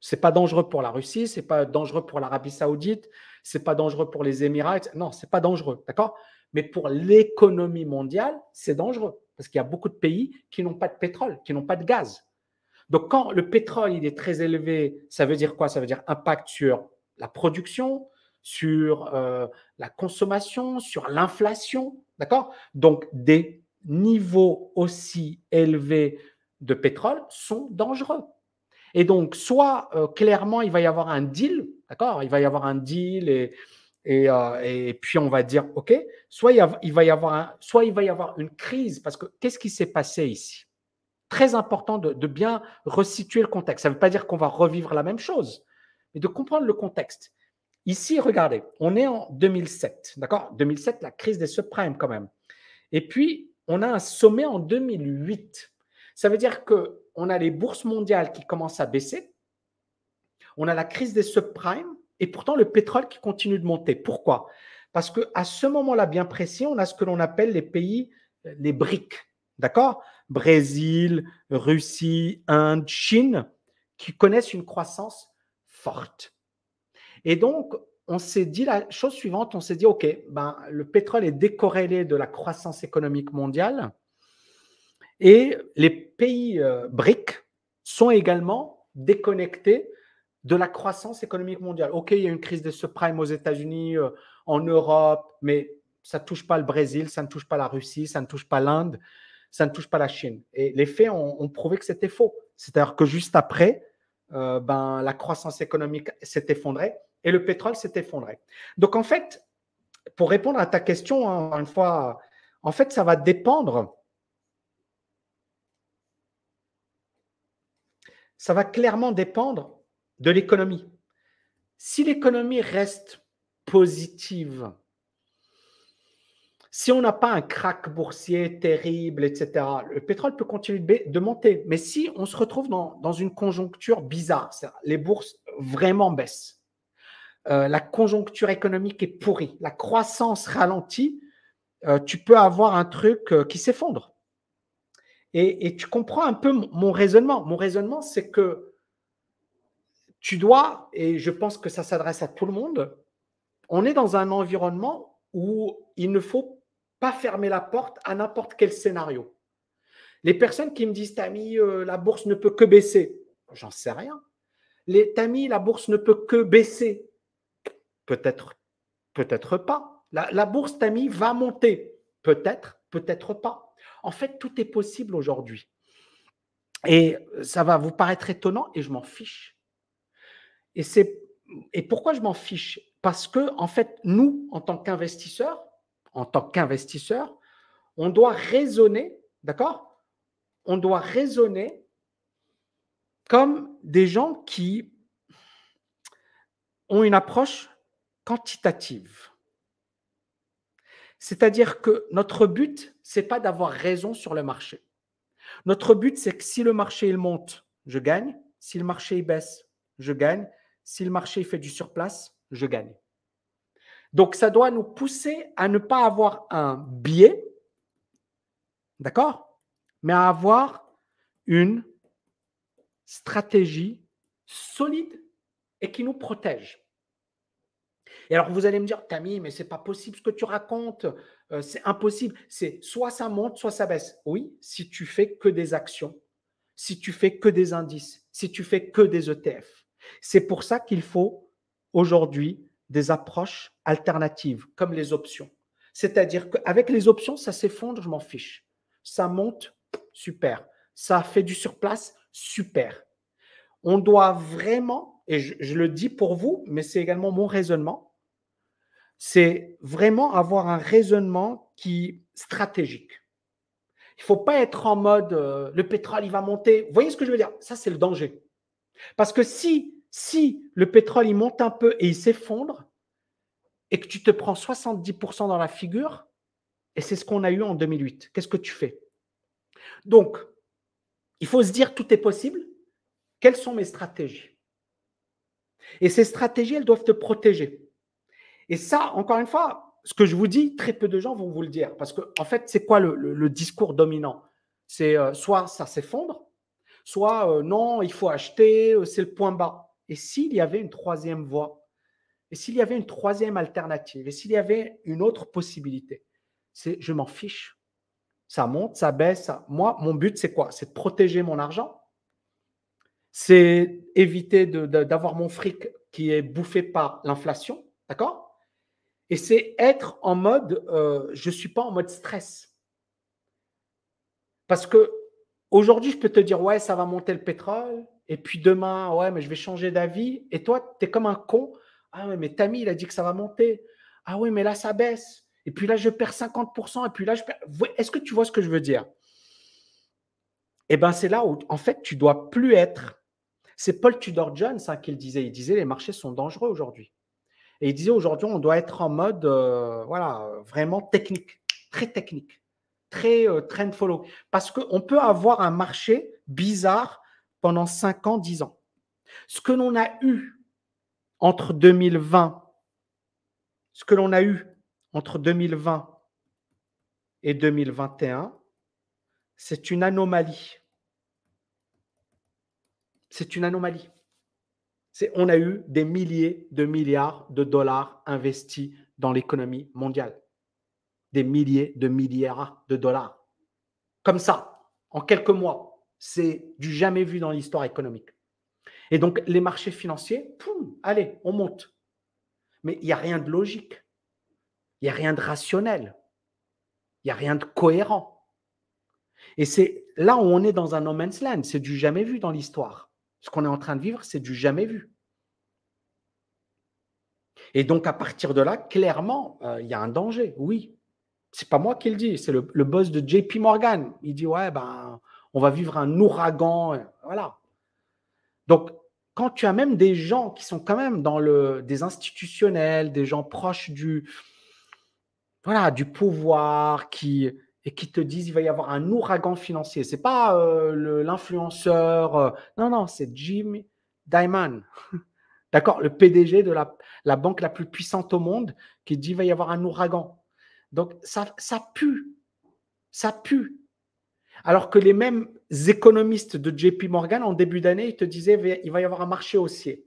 Ce n'est pas dangereux pour la Russie, ce n'est pas dangereux pour l'Arabie Saoudite, ce n'est pas dangereux pour les Émirats. Non, ce n'est pas dangereux, d'accord Mais pour l'économie mondiale, c'est dangereux. Parce qu'il y a beaucoup de pays qui n'ont pas de pétrole, qui n'ont pas de gaz. Donc quand le pétrole il est très élevé, ça veut dire quoi Ça veut dire impact sur la production, sur euh, la consommation, sur l'inflation, d'accord Donc des niveaux aussi élevés de pétrole sont dangereux. Et donc soit euh, clairement il va y avoir un deal, d'accord Il va y avoir un deal et euh, et, puis on va dire, OK, soit il, va y avoir soit il va y avoir une crise, parce que qu'est-ce qui s'est passé ici Très important de, bien resituer le contexte. Ça ne veut pas dire qu'on va revivre la même chose, mais de comprendre le contexte. Ici, regardez, on est en 2007, d'accord 2007, la crise des subprimes quand même. Et puis, on a un sommet en 2008. Ça veut dire que on a les bourses mondiales qui commencent à baisser, on a la crise des subprimes, et pourtant, le pétrole qui continue de monter. Pourquoi Parce qu'à ce moment-là bien précis, on a ce que l'on appelle les pays, euh, les briques, d'accord Brésil, Russie, Inde, Chine, qui connaissent une croissance forte. Et donc, on s'est dit la chose suivante, on s'est dit, OK, ben, le pétrole est décorrélé de la croissance économique mondiale et les pays euh, briques sont également déconnectés de la croissance économique mondiale. OK, il y a une crise de subprime aux États-Unis, euh, en Europe, mais ça ne touche pas le Brésil, ça ne touche pas la Russie, ça ne touche pas l'Inde, ça ne touche pas la Chine. Et les faits ont, prouvé que c'était faux. C'est-à-dire que juste après, euh, ben, la croissance économique s'est effondrée et le pétrole s'est effondré. Donc en fait, pour répondre à ta question, hein, une fois, en fait, ça va dépendre. Ça va clairement dépendre de l'économie. Si l'économie reste positive, si on n'a pas un crack boursier terrible, etc., le pétrole peut continuer de monter. Mais si on se retrouve dans, une conjoncture bizarre, les bourses vraiment baissent, euh, la conjoncture économique est pourrie, la croissance ralentit, euh, tu peux avoir un truc euh, qui s'effondre. Et, tu comprends un peu mon raisonnement. Mon raisonnement, c'est que tu dois, et je pense que ça s'adresse à tout le monde, on est dans un environnement où il ne faut pas fermer la porte à n'importe quel scénario. Les personnes qui me disent, Tami, euh, la bourse ne peut que baisser, j'en sais rien. Les, la bourse ne peut que baisser. Peut-être, peut-être pas. La, bourse, Tami, va monter. Peut-être, peut-être pas. En fait, tout est possible aujourd'hui. Et ça va vous paraître étonnant et je m'en fiche. Et, et pourquoi je m'en fiche Parce que, en fait, nous, en tant qu'investisseurs, en tant qu'investisseurs, on doit raisonner, d'accord On doit raisonner comme des gens qui ont une approche quantitative. C'est-à-dire que notre but, c'est pas d'avoir raison sur le marché. Notre but, c'est que si le marché il monte, je gagne. Si le marché il baisse, je gagne si le marché fait du surplace, je gagne. Donc, ça doit nous pousser à ne pas avoir un biais, d'accord Mais à avoir une stratégie solide et qui nous protège. Et alors, vous allez me dire, Tammy, mais c'est pas possible ce que tu racontes, euh, c'est impossible. C'est soit ça monte, soit ça baisse. Oui, si tu fais que des actions, si tu fais que des indices, si tu fais que des ETF. C'est pour ça qu'il faut aujourd'hui des approches alternatives, comme les options. C'est-à-dire qu'avec les options, ça s'effondre, je m'en fiche. Ça monte, super. Ça fait du surplace, super. On doit vraiment, et je, le dis pour vous, mais c'est également mon raisonnement, c'est vraiment avoir un raisonnement qui stratégique. Il ne faut pas être en mode euh, le pétrole, il va monter. Vous voyez ce que je veux dire Ça, c'est le danger. Parce que si si le pétrole il monte un peu et il s'effondre, et que tu te prends 70% dans la figure, et c'est ce qu'on a eu en 2008, qu'est-ce que tu fais Donc, il faut se dire tout est possible. Quelles sont mes stratégies Et ces stratégies, elles doivent te protéger. Et ça, encore une fois, ce que je vous dis, très peu de gens vont vous le dire. Parce que, en fait, c'est quoi le, discours dominant C'est euh, soit ça s'effondre, soit euh, non, il faut acheter, euh, c'est le point bas. Et s'il y avait une troisième voie, et s'il y avait une troisième alternative, et s'il y avait une autre possibilité, c'est je m'en fiche. Ça monte, ça baisse. Moi, mon but, c'est quoi C'est de protéger mon argent. C'est éviter d'avoir mon fric qui est bouffé par l'inflation. D'accord Et c'est être en mode, euh, je ne suis pas en mode stress. Parce que aujourd'hui, je peux te dire, ouais, ça va monter le pétrole, et puis demain, ouais, mais je vais changer d'avis. Et toi, tu es comme un con. Ah ouais, mais Tammy, il a dit que ça va monter. Ah oui, mais là, ça baisse. Et puis là, je perds 50%. Et puis là, je perds. Est-ce que tu vois ce que je veux dire Eh bien, c'est là où, en fait, tu dois plus être. C'est Paul Tudor Jones ça, hein, qui le disait. Il disait les marchés sont dangereux aujourd'hui. Et il disait aujourd'hui, on doit être en mode, euh, voilà, vraiment technique, très technique, très euh, trend follow. Parce qu'on peut avoir un marché bizarre pendant 5 ans, 10 ans. Ce que l'on a eu entre 2020, ce que l'on a eu entre 2020 et 2021, c'est une anomalie. C'est une anomalie. on a eu des milliers de milliards de dollars investis dans l'économie mondiale. Des milliers de milliards de dollars. Comme ça, en quelques mois. C'est du jamais vu dans l'histoire économique. Et donc, les marchés financiers, allez, on monte. Mais il n'y a rien de logique. Il n'y a rien de rationnel. Il n'y a rien de cohérent. Et c'est là où on est dans un no man's land. C'est du jamais vu dans l'histoire. Ce qu'on est en train de vivre, c'est du jamais vu. Et donc, à partir de là, clairement, euh, il y a un danger, oui. C'est pas moi qui le dis, c'est le, le, boss de JP Morgan. Il dit Ouais, ben, on va vivre un ouragan. Voilà. Donc, quand tu as même des gens qui sont quand même dans le, des institutionnels, des gens proches du, voilà, du pouvoir, qui, et qui te disent il va y avoir un ouragan financier. C'est pas euh, l'influenceur, euh, non non, c'est Jim Diamond, (laughs) d'accord, le PDG de la, banque la plus puissante au monde, qui dit qu'il va y avoir un ouragan. Donc ça ça pue, ça pue. Alors que les mêmes économistes de JP Morgan, en début d'année, ils te disaient il va y avoir un marché haussier.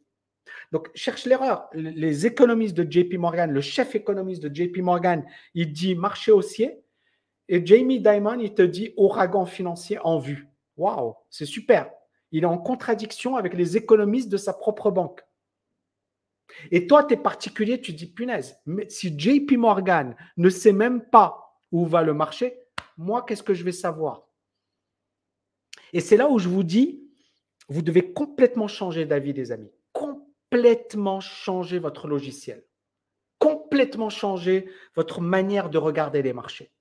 Donc, cherche l'erreur. Les économistes de JP Morgan, le chef économiste de JP Morgan, il dit marché haussier. Et Jamie Dimon, il te dit ouragan financier en vue. Waouh, c'est super. Il est en contradiction avec les économistes de sa propre banque. Et toi, tu es particulier, tu dis punaise, mais si JP Morgan ne sait même pas où va le marché, moi, qu'est-ce que je vais savoir et c'est là où je vous dis, vous devez complètement changer d'avis, des amis. Complètement changer votre logiciel. Complètement changer votre manière de regarder les marchés.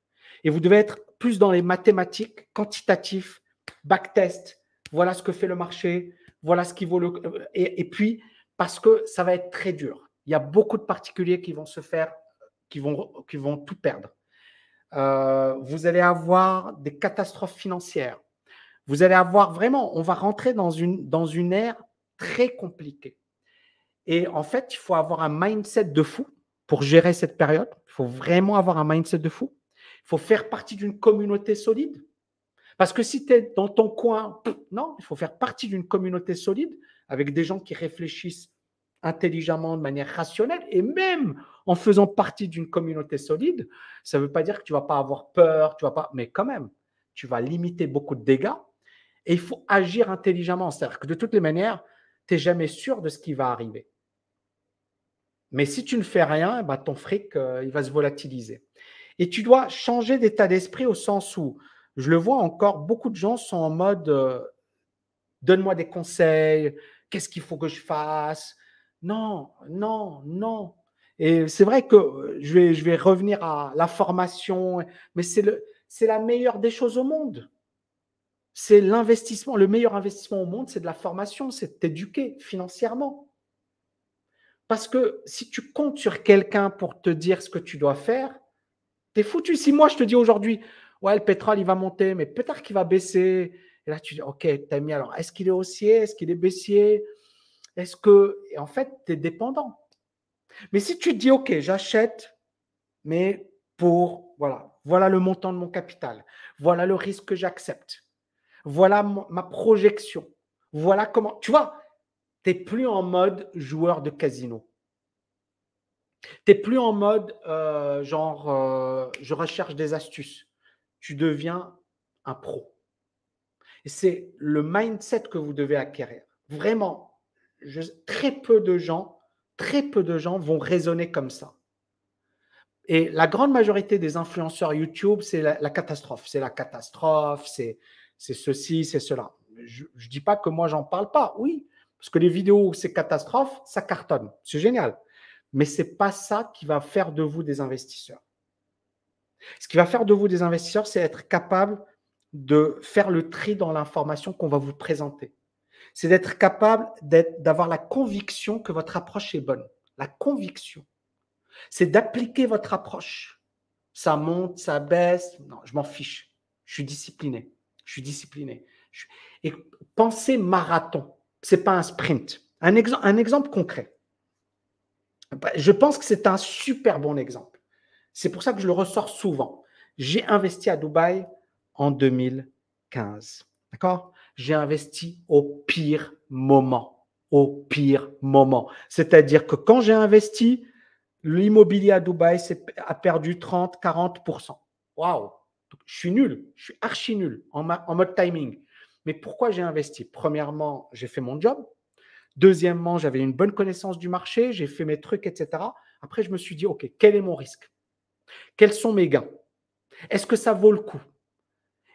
Et vous devez être plus dans les mathématiques, quantitatifs, backtest. Voilà ce que fait le marché. Voilà ce qui vaut le. Euh, et, puis, parce que ça va être très dur. Il y a beaucoup de particuliers qui vont se faire, qui vont, qui vont tout perdre. Euh, vous allez avoir des catastrophes financières. Vous allez avoir vraiment, on va rentrer dans une, dans une ère très compliquée. Et en fait, il faut avoir un mindset de fou pour gérer cette période. Il faut vraiment avoir un mindset de fou. Il faut faire partie d'une communauté solide. Parce que si tu es dans ton coin, non, il faut faire partie d'une communauté solide avec des gens qui réfléchissent intelligemment, de manière rationnelle, et même en faisant partie d'une communauté solide, ça ne veut pas dire que tu vas pas avoir peur, tu vas pas, mais quand même, tu vas limiter beaucoup de dégâts et il faut agir intelligemment. C'est-à-dire que de toutes les manières, tu n'es jamais sûr de ce qui va arriver. Mais si tu ne fais rien, bah, ton fric, euh, il va se volatiliser. Et tu dois changer d'état d'esprit au sens où, je le vois encore, beaucoup de gens sont en mode euh, donne-moi des conseils, qu'est-ce qu'il faut que je fasse Non, non, non. Et c'est vrai que euh, je vais, je vais revenir à la formation, mais c'est, le, c'est la meilleure des choses au monde. C'est l'investissement, le meilleur investissement au monde, c'est de la formation, c'est t'éduquer financièrement. Parce que si tu comptes sur quelqu'un pour te dire ce que tu dois faire, es foutu. Si moi je te dis aujourd'hui, ouais, le pétrole il va monter, mais peut-être qu'il va baisser. Et là tu dis, ok, t'as mis alors, est-ce qu'il est haussier, est-ce qu'il est baissier, est-ce que, en fait, tu es dépendant. Mais si tu te dis, ok, j'achète, mais pour, voilà, voilà le montant de mon capital, voilà le risque que j'accepte. Voilà ma projection. Voilà comment. Tu vois, tu n'es plus en mode joueur de casino. Tu n'es plus en mode euh, genre euh, je recherche des astuces. Tu deviens un pro. Et C'est le mindset que vous devez acquérir. Vraiment, très peu de gens, très peu de gens vont raisonner comme ça. Et la grande majorité des influenceurs YouTube, c'est la, catastrophe. C'est la catastrophe, c'est c'est ceci, c'est cela. Je ne dis pas que moi, j'en parle pas. Oui, parce que les vidéos, c'est catastrophe, ça cartonne. C'est génial. Mais ce n'est pas ça qui va faire de vous des investisseurs. Ce qui va faire de vous des investisseurs, c'est être capable de faire le tri dans l'information qu'on va vous présenter. C'est d'être capable d'avoir la conviction que votre approche est bonne. La conviction. C'est d'appliquer votre approche. Ça monte, ça baisse. Non, je m'en fiche. Je suis discipliné. Je suis discipliné. Et pensez marathon, Ce n'est pas un sprint. Un, un exemple concret. Bah, je pense que c'est un super bon exemple. C'est pour ça que je le ressors souvent. J'ai investi à Dubaï en 2015. D'accord J'ai investi au pire moment. Au pire moment. C'est-à-dire que quand j'ai investi, l'immobilier à Dubaï a perdu 30-40%. Waouh je suis nul, je suis archi nul en, mode timing. Mais pourquoi j'ai investi Premièrement, j'ai fait mon job. Deuxièmement, j'avais une bonne connaissance du marché, j'ai fait mes trucs, etc. Après, je me suis dit, OK, quel est mon risque Quels sont mes gains Est-ce que ça vaut le coup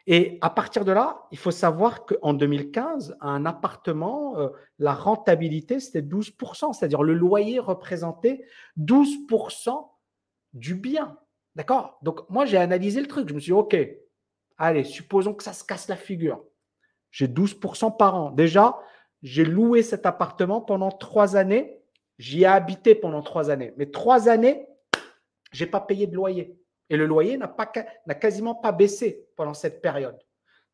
Et à partir de là, il faut savoir qu'en 2015, un appartement, euh, la rentabilité, c'était 12%, c'est-à-dire le loyer représentait 12% du bien. D'accord Donc, moi, j'ai analysé le truc. Je me suis dit, OK, allez, supposons que ça se casse la figure. J'ai 12% par an. Déjà, j'ai loué cet appartement pendant trois années. J'y ai habité pendant trois années. Mais trois années, je n'ai pas payé de loyer. Et le loyer n'a, pas, n'a quasiment pas baissé pendant cette période.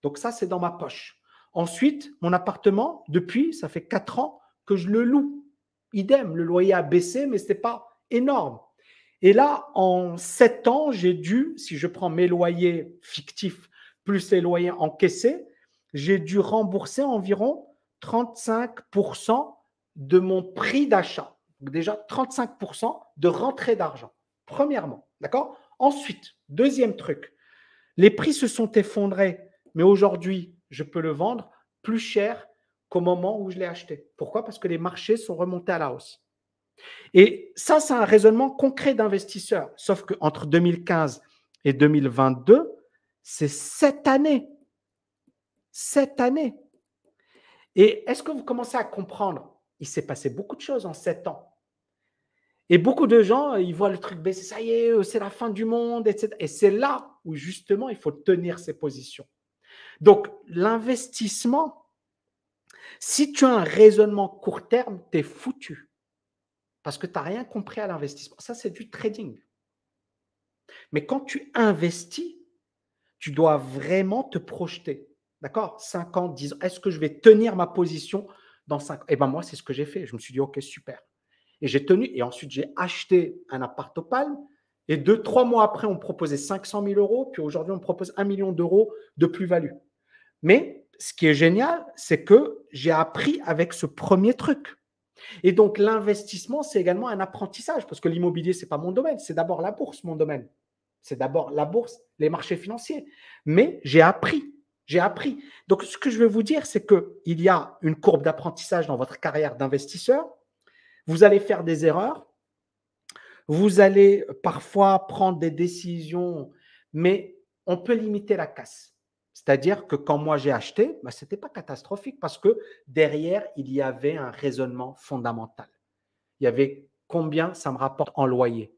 Donc, ça, c'est dans ma poche. Ensuite, mon appartement, depuis, ça fait quatre ans que je le loue. Idem, le loyer a baissé, mais ce pas énorme. Et là, en sept ans, j'ai dû, si je prends mes loyers fictifs plus les loyers encaissés, j'ai dû rembourser environ 35% de mon prix d'achat. déjà 35% de rentrée d'argent, premièrement. D'accord Ensuite, deuxième truc, les prix se sont effondrés, mais aujourd'hui, je peux le vendre plus cher qu'au moment où je l'ai acheté. Pourquoi Parce que les marchés sont remontés à la hausse. Et ça, c'est un raisonnement concret d'investisseur. Sauf qu'entre 2015 et 2022, c'est cette année, cette année. Et est-ce que vous commencez à comprendre Il s'est passé beaucoup de choses en sept ans. Et beaucoup de gens, ils voient le truc baisser, ça y est, c'est la fin du monde, etc. Et c'est là où justement il faut tenir ses positions. Donc l'investissement, si tu as un raisonnement court terme, tu es foutu parce que tu n'as rien compris à l'investissement. Ça, c'est du trading. Mais quand tu investis, tu dois vraiment te projeter. D'accord 5 ans, 10 ans. Est-ce que je vais tenir ma position dans 5 ans Eh bien, moi, c'est ce que j'ai fait. Je me suis dit, OK, super. Et j'ai tenu. Et ensuite, j'ai acheté un appart au Palme. Et deux, trois mois après, on me proposait 500 000 euros. Puis aujourd'hui, on me propose 1 million d'euros de plus-value. Mais ce qui est génial, c'est que j'ai appris avec ce premier truc. Et donc, l'investissement, c'est également un apprentissage, parce que l'immobilier, ce n'est pas mon domaine, c'est d'abord la bourse, mon domaine. C'est d'abord la bourse, les marchés financiers. Mais j'ai appris, j'ai appris. Donc, ce que je veux vous dire, c'est qu'il y a une courbe d'apprentissage dans votre carrière d'investisseur. Vous allez faire des erreurs. Vous allez parfois prendre des décisions, mais on peut limiter la casse. C'est-à-dire que quand moi j'ai acheté, bah, ce n'était pas catastrophique parce que derrière, il y avait un raisonnement fondamental. Il y avait combien ça me rapporte en loyer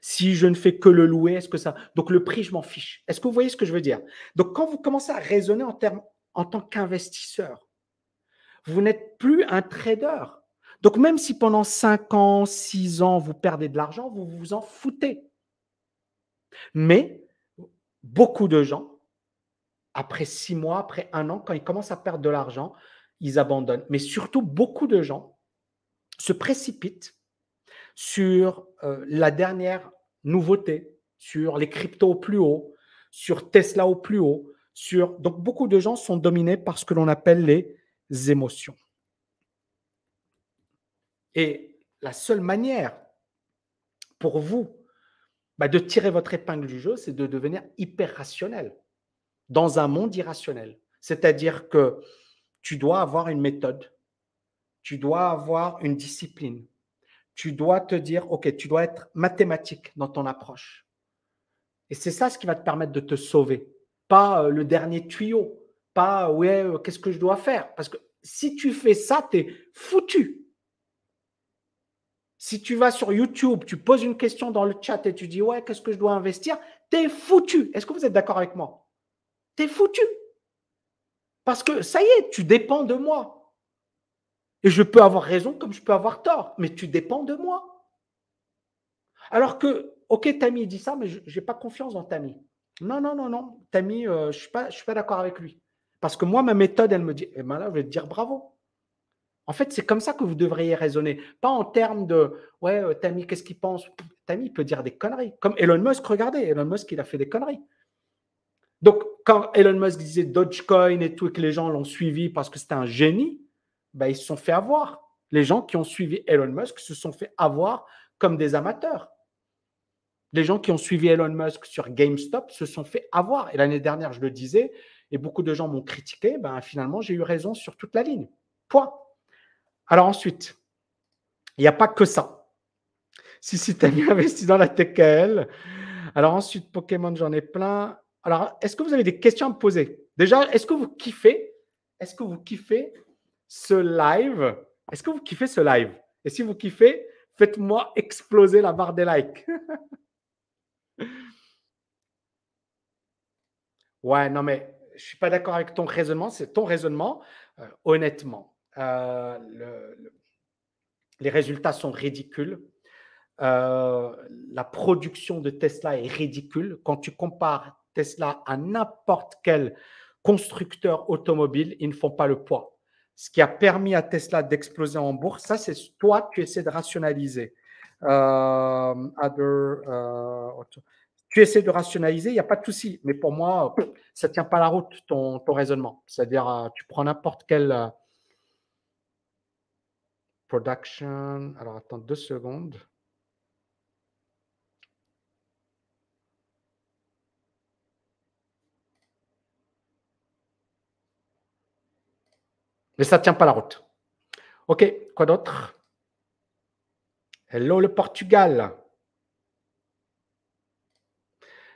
Si je ne fais que le louer, est-ce que ça. Donc le prix, je m'en fiche. Est-ce que vous voyez ce que je veux dire Donc quand vous commencez à raisonner en, termes, en tant qu'investisseur, vous n'êtes plus un trader. Donc même si pendant 5 ans, 6 ans, vous perdez de l'argent, vous vous en foutez. Mais beaucoup de gens après six mois, après un an, quand ils commencent à perdre de l'argent, ils abandonnent. Mais surtout, beaucoup de gens se précipitent sur euh, la dernière nouveauté, sur les cryptos au plus haut, sur Tesla au plus haut, sur... Donc beaucoup de gens sont dominés par ce que l'on appelle les émotions. Et la seule manière pour vous bah, de tirer votre épingle du jeu, c'est de devenir hyper rationnel dans un monde irrationnel. C'est-à-dire que tu dois avoir une méthode, tu dois avoir une discipline, tu dois te dire, OK, tu dois être mathématique dans ton approche. Et c'est ça ce qui va te permettre de te sauver, pas euh, le dernier tuyau, pas, euh, ouais, euh, qu'est-ce que je dois faire Parce que si tu fais ça, tu es foutu. Si tu vas sur YouTube, tu poses une question dans le chat et tu dis, ouais, qu'est-ce que je dois investir Tu es foutu. Est-ce que vous êtes d'accord avec moi t'es foutu. Parce que ça y est, tu dépends de moi. Et je peux avoir raison comme je peux avoir tort, mais tu dépends de moi. Alors que, ok, Tammy dit ça, mais je n'ai pas confiance en Tammy. Non, non, non, non. Tammy, euh, je ne suis pas, pas d'accord avec lui. Parce que moi, ma méthode, elle me dit, eh ben là, je vais te dire bravo. En fait, c'est comme ça que vous devriez raisonner. Pas en termes de, ouais, euh, Tammy, qu'est-ce qu'il pense Tammy, peut dire des conneries. Comme Elon Musk, regardez, Elon Musk, il a fait des conneries. Donc, quand Elon Musk disait Dogecoin et tout, et que les gens l'ont suivi parce que c'était un génie, ben, ils se sont fait avoir. Les gens qui ont suivi Elon Musk se sont fait avoir comme des amateurs. Les gens qui ont suivi Elon Musk sur GameStop se sont fait avoir. Et l'année dernière, je le disais, et beaucoup de gens m'ont critiqué, ben, finalement, j'ai eu raison sur toute la ligne. Point. Alors ensuite, il n'y a pas que ça. Si, si, tu as bien (laughs) investi dans la TKL. Alors ensuite, Pokémon, j'en ai plein. Alors, est-ce que vous avez des questions à me poser Déjà, est-ce que vous kiffez Est-ce que vous kiffez ce live Est-ce que vous kiffez ce live Et si vous kiffez, faites-moi exploser la barre des likes. (laughs) ouais, non, mais je ne suis pas d'accord avec ton raisonnement. C'est ton raisonnement, euh, honnêtement. Euh, les résultats sont ridicules. Euh, la production de Tesla est ridicule. Quand tu compares Tesla à n'importe quel constructeur automobile, ils ne font pas le poids. Ce qui a permis à Tesla d'exploser en bourse, ça c'est toi tu essaies de rationaliser. Euh, euh, tu essaies de rationaliser, il n'y a pas de souci. Mais pour moi, ça ne tient pas la route, ton, ton raisonnement. C'est-à-dire, euh, tu prends n'importe quel production. Alors, attends deux secondes. Mais ça ne tient pas la route. OK, quoi d'autre Hello le Portugal.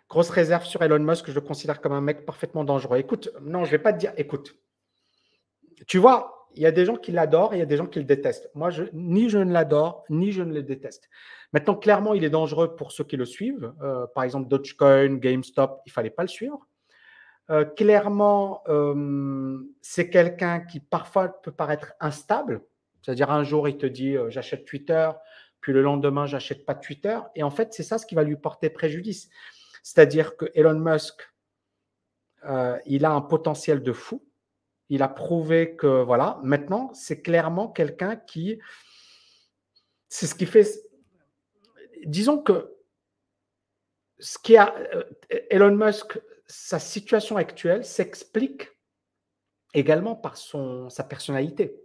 Grosse réserve sur Elon Musk, je le considère comme un mec parfaitement dangereux. Écoute, non, je ne vais pas te dire, écoute, tu vois, il y a des gens qui l'adorent il y a des gens qui le détestent. Moi, ni je ne l'adore, ni je ne le déteste. Maintenant, clairement, il est dangereux pour ceux qui le suivent. Euh, par exemple, Dogecoin, GameStop, il ne fallait pas le suivre. Euh, clairement, euh, c'est quelqu'un qui parfois peut paraître instable. C'est-à-dire un jour, il te dit euh, j'achète Twitter, puis le lendemain, j'achète pas Twitter. Et en fait, c'est ça ce qui va lui porter préjudice. C'est-à-dire que Elon Musk, il a un potentiel de fou. Il a prouvé que, voilà, maintenant, c'est clairement quelqu'un qui... C'est ce qui fait... Disons que ce qui a, Elon Musk sa situation actuelle s'explique également par son, sa personnalité.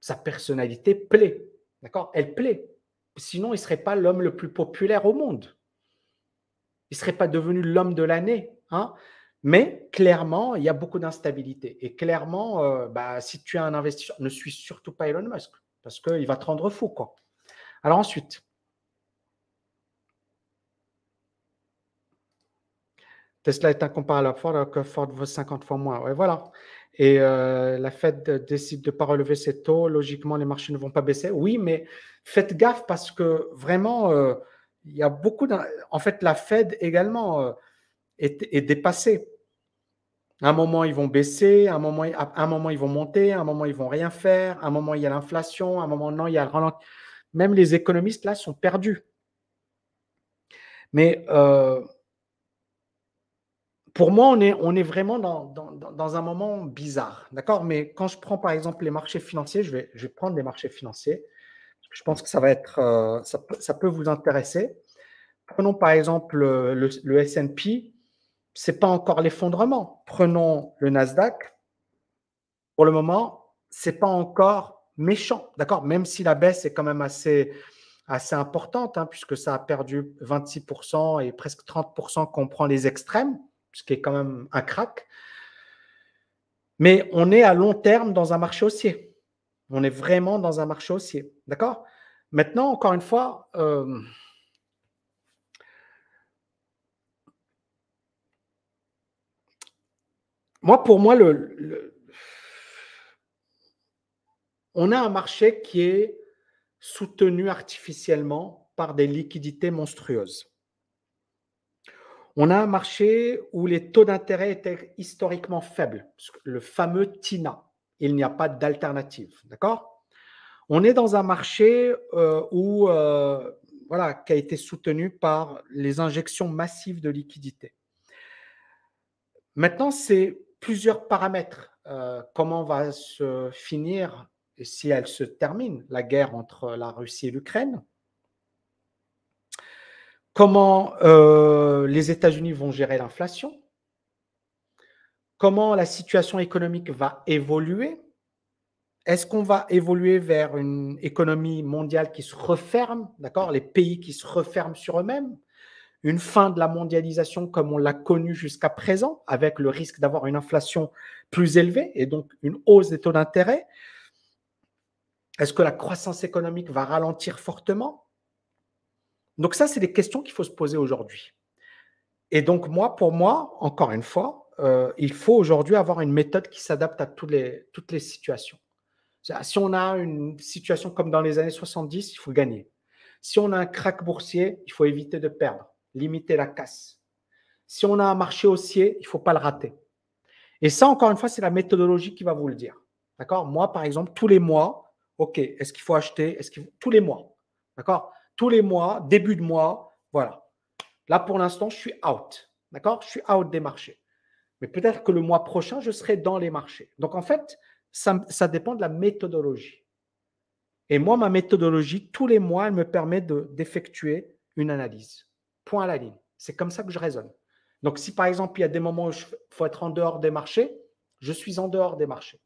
Sa personnalité plaît, d'accord Elle plaît. Sinon, il ne serait pas l'homme le plus populaire au monde. Il ne serait pas devenu l'homme de l'année. Hein? Mais clairement, il y a beaucoup d'instabilité. Et clairement, euh, bah, si tu es un investisseur, ne suis surtout pas Elon Musk, parce qu'il va te rendre fou. Quoi. Alors ensuite, Tesla est incomparable à Ford alors que Ford vaut 50 fois moins. Ouais, voilà. Et euh, la Fed décide de ne pas relever ses taux. Logiquement, les marchés ne vont pas baisser. Oui, mais faites gaffe parce que vraiment, euh, il y a beaucoup. En fait, la Fed également euh, est, est, dépassée. À un moment, ils vont baisser. À un moment, un moment, ils vont monter. À un moment, ils vont rien faire. À un moment, il y a l'inflation. À un moment, non, il y a le ralentissement. Même les économistes là sont perdus. Mais euh, pour moi, on est, vraiment dans, un moment bizarre. D'accord Mais quand je prends par exemple les marchés financiers, je vais, prendre les marchés financiers. Je pense que ça va être, euh, ça, peut vous intéresser. Prenons par exemple le, S&P, ce n'est C'est pas encore l'effondrement. Prenons le Nasdaq. Pour le moment, ce n'est pas encore méchant, d'accord Même si la baisse est quand même assez, importante, hein, puisque ça a perdu 26% et presque 30% qu'on prend les extrêmes ce qui est quand même un crack. Mais on est à long terme dans un marché haussier. On est vraiment dans un marché haussier. D'accord Maintenant, encore une fois, euh, moi, pour moi, le, on a un marché qui est soutenu artificiellement par des liquidités monstrueuses. On a un marché où les taux d'intérêt étaient historiquement faibles, le fameux TINA. Il n'y a pas d'alternative, d'accord On est dans un marché euh, où, euh, voilà, qui a été soutenu par les injections massives de liquidités. Maintenant, c'est plusieurs paramètres. Euh, comment va se finir, et si elle se termine, la guerre entre la Russie et l'Ukraine comment euh, les États-Unis vont gérer l'inflation, comment la situation économique va évoluer. Est-ce qu'on va évoluer vers une économie mondiale qui se referme, d'accord Les pays qui se referment sur eux-mêmes, une fin de la mondialisation comme on l'a connue jusqu'à présent, avec le risque d'avoir une inflation plus élevée et donc une hausse des taux d'intérêt. Est-ce que la croissance économique va ralentir fortement donc ça, c'est des questions qu'il faut se poser aujourd'hui. Et donc moi, pour moi, encore une fois, euh, il faut aujourd'hui avoir une méthode qui s'adapte à toutes les, toutes les situations. Si on a une situation comme dans les années 70, il faut gagner. Si on a un crack boursier, il faut éviter de perdre, limiter la casse. Si on a un marché haussier, il ne faut pas le rater. Et ça, encore une fois, c'est la méthodologie qui va vous le dire. D'accord Moi, par exemple, tous les mois, OK, est-ce qu'il faut acheter est-ce qu'il Tous les mois. D'accord tous les mois, début de mois. Voilà. Là, pour l'instant, je suis out. D'accord Je suis out des marchés. Mais peut-être que le mois prochain, je serai dans les marchés. Donc, en fait, ça, dépend de la méthodologie. Et moi, ma méthodologie, tous les mois, elle me permet d'effectuer une analyse. Point à la ligne. C'est comme ça que je raisonne. Donc, si par exemple, il y a des moments où il faut être en dehors des marchés, je suis en dehors des marchés.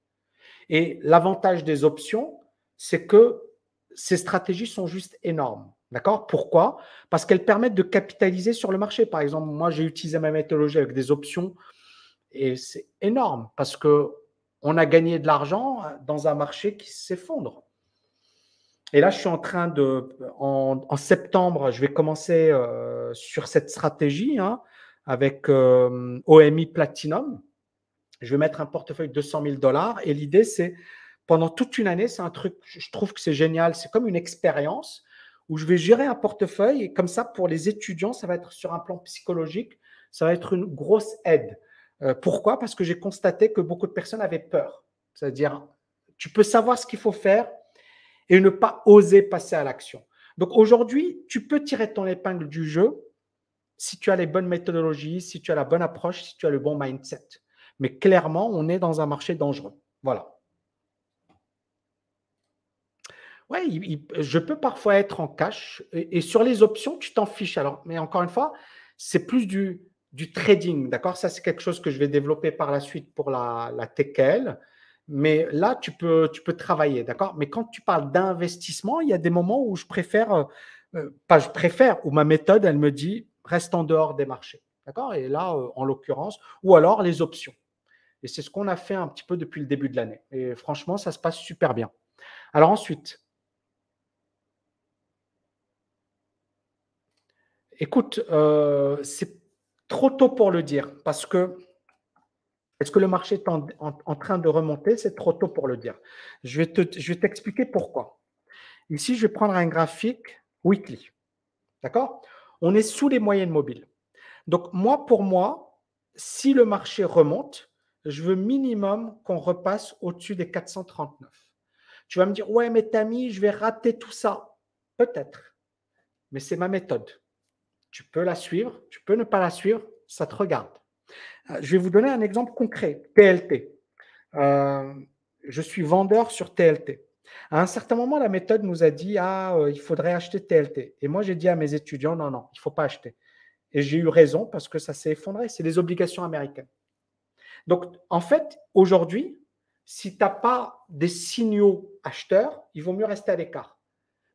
Et l'avantage des options, c'est que ces stratégies sont juste énormes. D'accord Pourquoi Parce qu'elles permettent de capitaliser sur le marché. Par exemple, moi, j'ai utilisé ma méthodologie avec des options et c'est énorme parce qu'on a gagné de l'argent euh, dans un marché qui s'effondre. Et là, je suis en train de, en, septembre, je vais commencer euh, sur cette stratégie hein, avec euh, OMI Platinum. Je vais mettre un portefeuille de 200 000 dollars et l'idée, c'est pendant toute une année, c'est un truc, je trouve que c'est génial, c'est comme une expérience où je vais gérer un portefeuille. Et comme ça, pour les étudiants, ça va être sur un plan psychologique, ça va être une grosse aide. Euh, pourquoi Parce que j'ai constaté que beaucoup de personnes avaient peur. C'est-à-dire, tu peux savoir ce qu'il faut faire et ne pas oser passer à l'action. Donc aujourd'hui, tu peux tirer ton épingle du jeu si tu as les bonnes méthodologies, si tu as la bonne approche, si tu as le bon mindset. Mais clairement, on est dans un marché dangereux. Voilà. Oui, je peux parfois être en cash. Et, sur les options, tu t'en fiches. Alors, mais encore une fois, c'est plus du, du trading, d'accord Ça, c'est quelque chose que je vais développer par la suite pour la, la Mais là, tu peux, tu peux travailler, d'accord Mais quand tu parles d'investissement, il y a des moments où je préfère, euh, euh, pas je préfère, où ma méthode, elle me dit, reste en dehors des marchés, d'accord Et là, euh, en l'occurrence, ou alors les options. Et c'est ce qu'on a fait un petit peu depuis le début de l'année. Et franchement, ça se passe super bien. Alors ensuite, Écoute, euh, c'est trop tôt pour le dire parce que est-ce que le marché est en, train de remonter C'est trop tôt pour le dire. Je vais, t'expliquer pourquoi. Ici, je vais prendre un graphique weekly. D'accord On est sous les moyennes mobiles. Donc, moi, pour moi, si le marché remonte, je veux minimum qu'on repasse au-dessus des 439. Tu vas me dire, ouais, mais Tammy, je vais rater tout ça. Peut-être. Mais c'est ma méthode. Tu peux la suivre, tu peux ne pas la suivre, ça te regarde. Euh, je vais vous donner un exemple concret, TLT. Euh, je suis vendeur sur TLT. À un certain moment, la méthode nous a dit Ah, euh, il faudrait acheter TLT. Et moi, j'ai dit à mes étudiants Non, non, il ne faut pas acheter. Et j'ai eu raison parce que ça s'est effondré. C'est des obligations américaines. Donc, en fait, aujourd'hui, si tu n'as pas des signaux acheteurs, il vaut mieux rester à l'écart.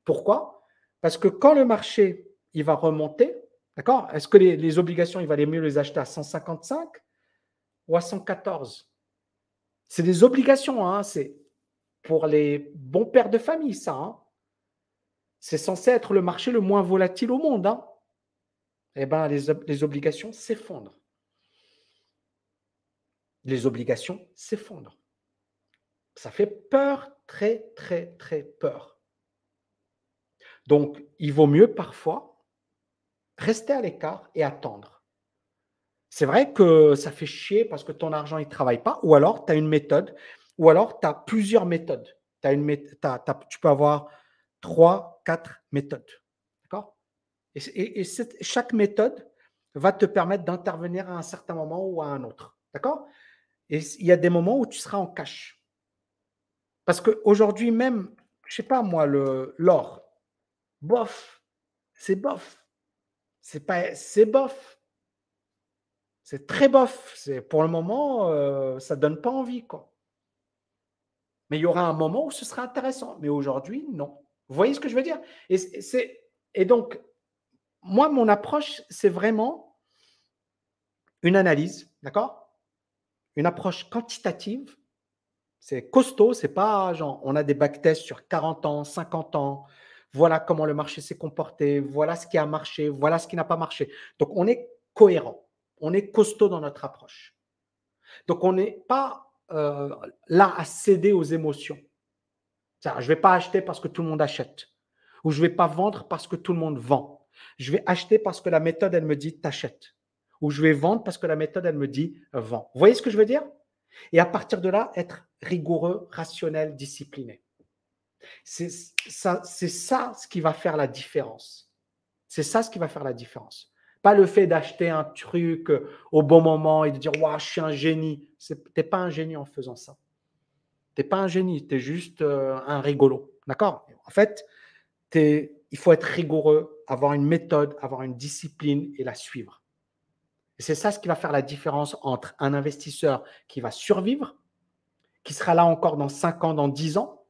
Pourquoi Parce que quand le marché il va remonter, D'accord Est-ce que les, obligations, il valait mieux les acheter à 155 ou à 114 C'est des obligations, hein, c'est pour les bons pères de famille, ça. Hein. c'est censé être le marché le moins volatile au monde. Hein. eh bien, les obligations s'effondrent. Les obligations s'effondrent. Ça fait peur, très, très, très peur. Donc, il vaut mieux parfois rester à l'écart et attendre. C'est vrai que ça fait chier parce que ton argent, il ne travaille pas, ou alors tu as une méthode, ou alors tu as plusieurs méthodes. As une méthode, tu peux avoir trois, quatre méthodes. D'accord Et, chaque méthode va te permettre d'intervenir à un certain moment ou à un autre. D'accord Et il y a des moments où tu seras en cash. Parce qu'aujourd'hui même, je ne sais pas moi, l'or, bof, c'est bof c'est pas c'est bof. C'est très bof. C'est pour le moment, ça euh, ça donne pas envie quoi. Mais il y aura un moment où ce sera intéressant. Mais aujourd'hui, non. Vous voyez ce que je veux dire et, c'est, et donc, moi, mon approche, c'est vraiment une analyse, d'accord Une approche quantitative. C'est costaud, c'est pas genre on a des backtests sur 40 ans, 50 ans, voilà comment le marché s'est comporté, voilà ce qui a marché, voilà ce qui n'a pas marché. Donc on est cohérent, on est costaud dans notre approche. Donc on n'est pas euh, là à céder aux émotions. je ne vais pas acheter parce que tout le monde achète, ou je ne vais pas vendre parce que tout le monde vend. Je vais acheter parce que la méthode, elle me dit t'achètes, ou je vais vendre parce que la méthode, elle me dit vends. Vous voyez ce que je veux dire Et à partir de là, être rigoureux, rationnel, discipliné. C'est ça, ça ce qui va faire la différence. C'est ça ce qui va faire la différence. Pas le fait d'acheter un truc au bon moment et de dire Waouh, je suis un génie. Tu n'es pas un génie en faisant ça. Tu n'es pas un génie, tu es juste euh, un rigolo. D'accord En fait, es, il faut être rigoureux, avoir une méthode, avoir une discipline et la suivre. Et c'est ça ce qui va faire la différence entre un investisseur qui va survivre, qui sera là encore dans 5 ans, dans 10 ans,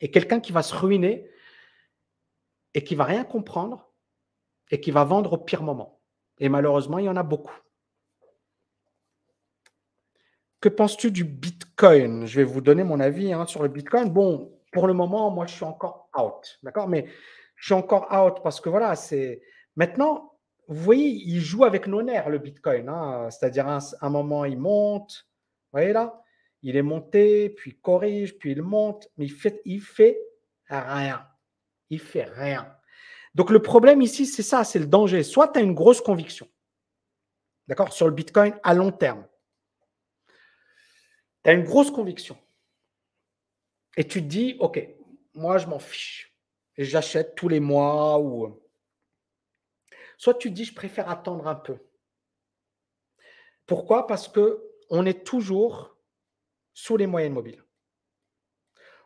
et quelqu'un qui va se ruiner et qui va rien comprendre et qui va vendre au pire moment. Et malheureusement, il y en a beaucoup. Que penses-tu du Bitcoin Je vais vous donner mon avis hein, sur le Bitcoin. Bon, pour le moment, moi, je suis encore out. D'accord Mais je suis encore out parce que voilà, c'est. Maintenant, vous voyez, il joue avec nos nerfs, le Bitcoin. Hein. C'est-à-dire, un, un, moment, il monte. Vous voyez là il est monté, puis il corrige, puis il monte, mais il fait, il fait rien. Il fait rien. Donc le problème ici, c'est ça, c'est le danger. Soit tu as une grosse conviction, d'accord, sur le Bitcoin à long terme. Tu as une grosse conviction. Et tu te dis, OK, moi je m'en fiche. Et j'achète tous les mois ou. Soit tu te dis, je préfère attendre un peu. Pourquoi Parce que on est toujours sous les moyennes mobiles.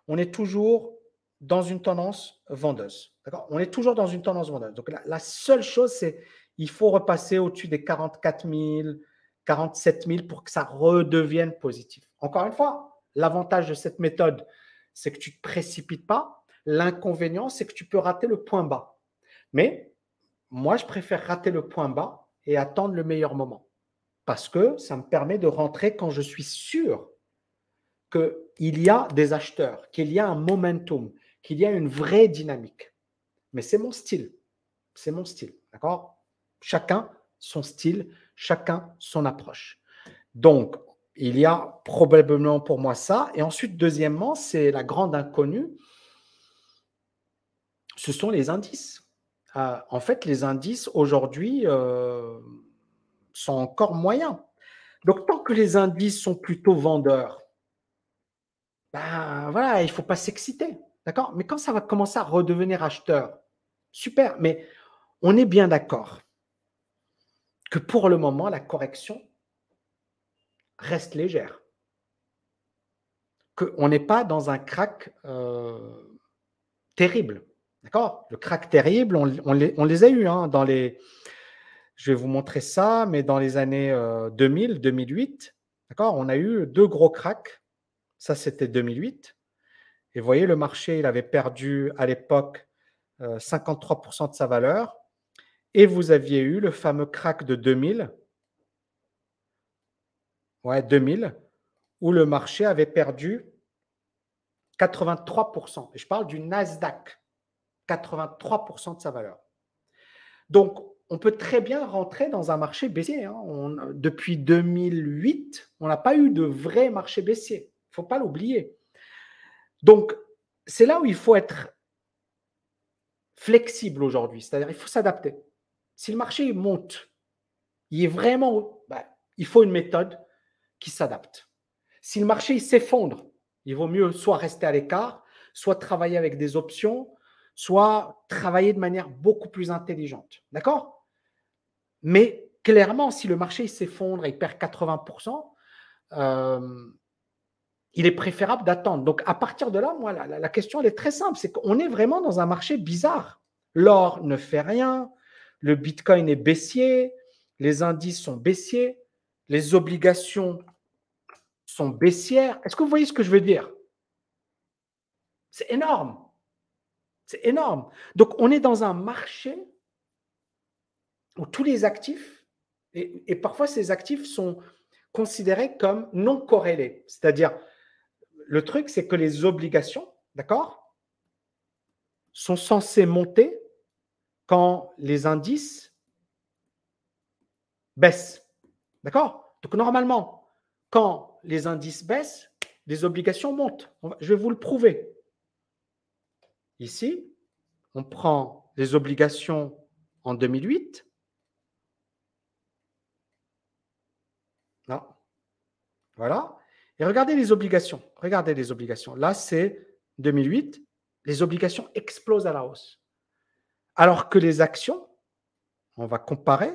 On est toujours dans une tendance vendeuse. On est toujours dans une tendance vendeuse. Donc la, seule chose, c'est il faut repasser au-dessus des 44 000, 47 000 pour que ça redevienne positif. Encore une fois, l'avantage de cette méthode, c'est que tu ne te précipites pas. L'inconvénient, c'est que tu peux rater le point bas. Mais moi, je préfère rater le point bas et attendre le meilleur moment parce que ça me permet de rentrer quand je suis sûr qu'il y a des acheteurs, qu'il y a un momentum, qu'il y a une vraie dynamique. Mais c'est mon style. C'est mon style. D'accord Chacun son style, chacun son approche. Donc, il y a probablement pour moi ça. Et ensuite, deuxièmement, c'est la grande inconnue. Ce sont les indices. Euh, en fait, les indices aujourd'hui euh, sont encore moyens. Donc, tant que les indices sont plutôt vendeurs, ben voilà, il faut pas s'exciter. D'accord Mais quand ça va commencer à redevenir acheteur, super. Mais on est bien d'accord que pour le moment, la correction reste légère. Qu'on n'est pas dans un crack euh, terrible. D'accord Le crack terrible, on, les, a eus hein, dans les. Je vais vous montrer ça, mais dans les années 2000, euh, 2008, d'accord On a eu deux gros cracks ça, c'était 2008. Et vous voyez, le marché, il avait perdu à l'époque 53% euh, de sa valeur. Et vous aviez eu le fameux crack de 2000. Ouais, 2000, où le marché avait perdu 83%. Et je parle du Nasdaq. 83% de sa valeur. Donc, on peut très bien rentrer dans un marché baissier. Hein. depuis 2008, on n'a pas eu de vrai marché baissier pas l'oublier. Donc, c'est là où il faut être flexible aujourd'hui, c'est-à-dire il faut s'adapter. Si le marché monte, il est vraiment, bah, il faut une méthode qui s'adapte. Si le marché s'effondre, il vaut mieux soit rester à l'écart, soit travailler avec des options, soit travailler de manière beaucoup plus intelligente. D'accord Mais clairement, si le marché s'effondre et perd 80%, il est préférable d'attendre. Donc, à partir de là, moi, la, question, elle est très simple. C'est qu'on est vraiment dans un marché bizarre. L'or ne fait rien. Le bitcoin est baissier. Les indices sont baissiers. Les obligations sont baissières. Est-ce que vous voyez ce que je veux dire C'est énorme. C'est énorme. Donc, on est dans un marché où tous les actifs, et, et parfois ces actifs sont considérés comme non corrélés. C'est-à-dire, le truc, c'est que les obligations, d'accord, sont censées monter quand les indices baissent. D'accord Donc normalement, quand les indices baissent, les obligations montent. Je vais vous le prouver. Ici, on prend les obligations en 2008. Là. Voilà. Et regardez les obligations. Regardez les obligations. Là, c'est 2008. Les obligations explosent à la hausse. Alors que les actions, on va comparer.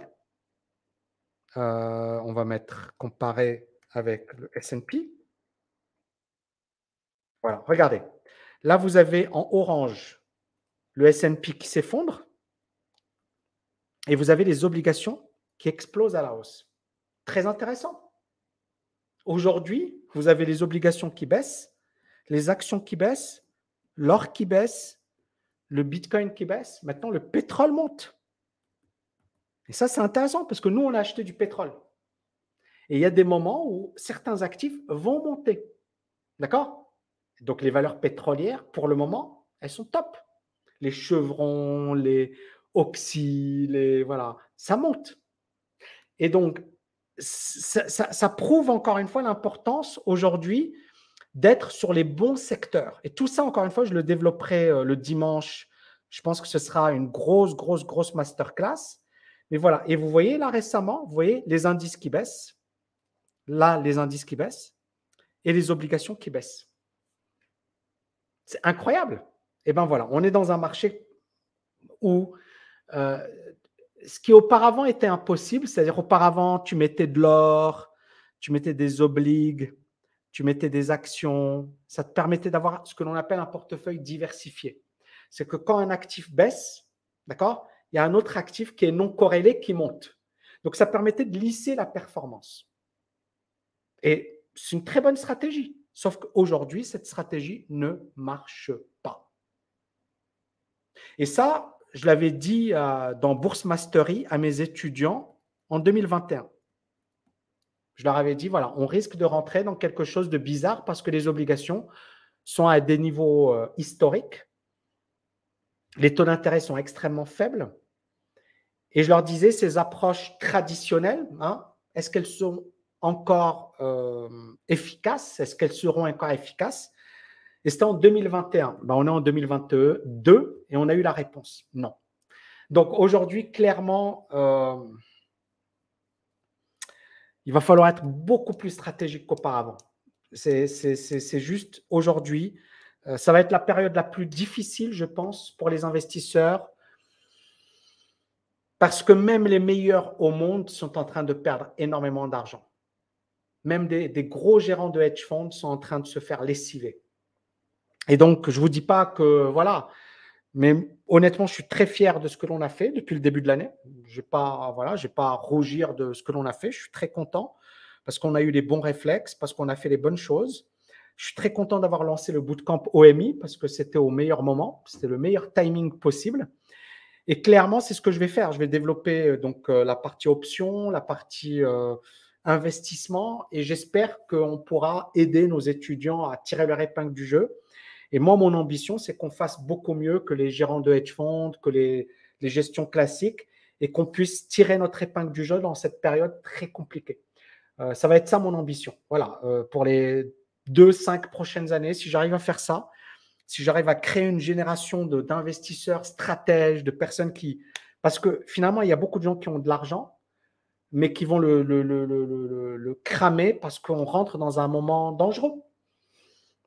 Euh, on va mettre comparer avec le S&P. Voilà, regardez. Là, vous avez en orange le S&P qui s'effondre et vous avez les obligations qui explosent à la hausse. Très intéressant. Aujourd'hui, vous avez les obligations qui baissent, les actions qui baissent, l'or qui baisse, le bitcoin qui baisse. Maintenant, le pétrole monte. Et ça, c'est intéressant parce que nous, on a acheté du pétrole. Et il y a des moments où certains actifs vont monter. D'accord Donc, les valeurs pétrolières, pour le moment, elles sont top. Les chevrons, les oxy, les. Voilà, ça monte. Et donc, ça, ça, prouve encore une fois l'importance aujourd'hui d'être sur les bons secteurs. Et tout ça, encore une fois, je le développerai euh, le dimanche. Je pense que ce sera une grosse, grosse, grosse masterclass. Mais voilà. Et vous voyez là récemment, vous voyez les indices qui baissent. Là, les indices qui baissent et les obligations qui baissent. C'est incroyable. Et bien voilà, on est dans un marché où euh, ce qui auparavant était impossible, c'est-à-dire auparavant, tu mettais de l'or, tu mettais des obligues, tu mettais des actions, ça te permettait d'avoir ce que l'on appelle un portefeuille diversifié. C'est que quand un actif baisse, d'accord, il y a un autre actif qui est non corrélé qui monte. Donc ça permettait de lisser la performance. Et c'est une très bonne stratégie. Sauf qu'aujourd'hui, cette stratégie ne marche pas. Et ça, je l'avais dit euh, dans Bourse Mastery à mes étudiants en 2021. Je leur avais dit, voilà, on risque de rentrer dans quelque chose de bizarre parce que les obligations sont à des niveaux euh, historiques. Les taux d'intérêt sont extrêmement faibles. Et je leur disais, ces approches traditionnelles, hein, est-ce qu'elles sont encore euh, efficaces Est-ce qu'elles seront encore efficaces et c'était en 2021. Ben, on est en 2022 et on a eu la réponse. Non. Donc aujourd'hui, clairement, euh, il va falloir être beaucoup plus stratégique qu'auparavant. C'est juste aujourd'hui. Euh, ça va être la période la plus difficile, je pense, pour les investisseurs, parce que même les meilleurs au monde sont en train de perdre énormément d'argent. Même des, gros gérants de hedge funds sont en train de se faire lessiver. Et donc, je ne vous dis pas que voilà, mais honnêtement, je suis très fier de ce que l'on a fait depuis le début de l'année. Je n'ai pas, voilà, pas à rougir de ce que l'on a fait. Je suis très content parce qu'on a eu les bons réflexes, parce qu'on a fait les bonnes choses. Je suis très content d'avoir lancé le bootcamp OMI parce que c'était au meilleur moment, c'était le meilleur timing possible. Et clairement, c'est ce que je vais faire. Je vais développer euh, donc euh, la partie option, la partie euh, investissement, et j'espère qu'on pourra aider nos étudiants à tirer leur épingle du jeu et moi, mon ambition, c'est qu'on fasse beaucoup mieux que les gérants de hedge funds, que les, gestions classiques, et qu'on puisse tirer notre épingle du jeu dans cette période très compliquée. Euh, ça va être ça mon ambition. Voilà, euh, pour les deux, cinq prochaines années, si j'arrive à faire ça, si j'arrive à créer une génération d'investisseurs stratèges, de personnes qui... Parce que finalement, il y a beaucoup de gens qui ont de l'argent, mais qui vont le cramer parce qu'on rentre dans un moment dangereux.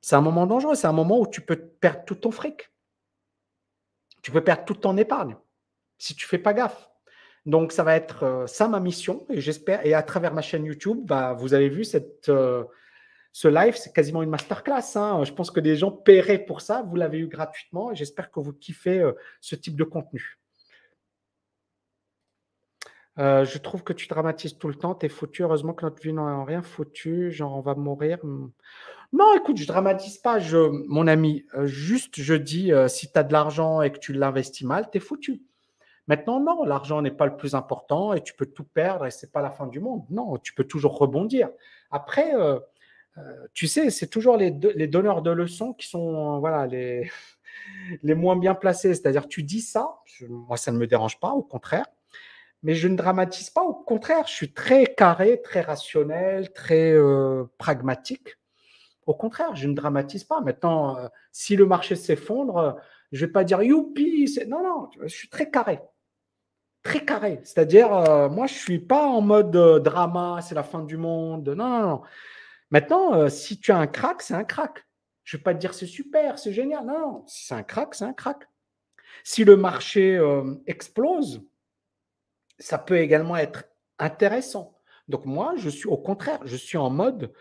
C'est un moment dangereux, c'est un moment où tu peux perdre tout ton fric. Tu peux perdre tout ton épargne si tu fais pas gaffe. Donc ça va être euh, ça ma mission et j'espère et à travers ma chaîne YouTube, bah, vous avez vu cette euh, ce live, c'est quasiment une masterclass. Hein. Je pense que des gens paieraient pour ça. Vous l'avez eu gratuitement. J'espère que vous kiffez euh, ce type de contenu. Euh, je trouve que tu dramatises tout le temps, t'es foutu. Heureusement que notre vie n'a rien foutu, genre on va mourir. Hmm. Non, écoute, je dramatise pas, je, mon ami. Euh, juste, je dis, euh, si tu as de l'argent et que tu l'investis mal, t'es foutu. Maintenant, non, l'argent n'est pas le plus important et tu peux tout perdre et c'est pas la fin du monde. Non, tu peux toujours rebondir. Après, tu sais, c'est toujours les, donneurs de leçons qui sont, voilà, (laughs) les, moins bien placés. C'est-à-dire, tu dis ça, moi ça ne me dérange pas, au contraire mais je ne dramatise pas. Au contraire, je suis très carré, très rationnel, très euh, pragmatique. Au contraire, je ne dramatise pas. Maintenant, euh, si le marché s'effondre, euh, je ne vais pas dire youpi. Non, non, je suis très carré. Très carré. C'est-à-dire, moi, je ne suis pas en mode drama, c'est la fin du monde. Non, non, non. Maintenant, si tu as un crack, c'est un crack. Je ne vais pas te dire c'est super, c'est génial. Non, non. Si c'est un crack, c'est un crack. Si le marché explose, ça peut également être intéressant. Donc moi, je suis au contraire, je suis en mode,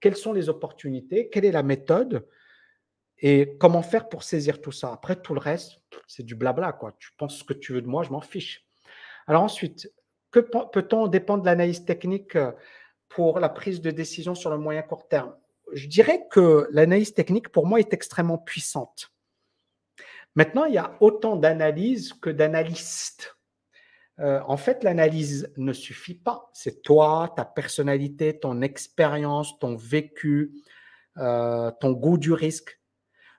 quelles sont les opportunités, quelle est la méthode et comment faire pour saisir tout ça. Après, tout le reste, c'est du blabla. Quoi. Tu penses ce que tu veux de moi, je m'en fiche. Alors ensuite, que peut-on dépendre de l'analyse technique euh, pour la prise de décision sur le moyen court terme Je dirais que l'analyse technique, pour moi, est extrêmement puissante. Maintenant, il y a autant d'analyses que d'analystes. Euh, en fait, l'analyse ne suffit pas. C'est toi, ta personnalité, ton expérience, ton vécu, euh, ton goût du risque.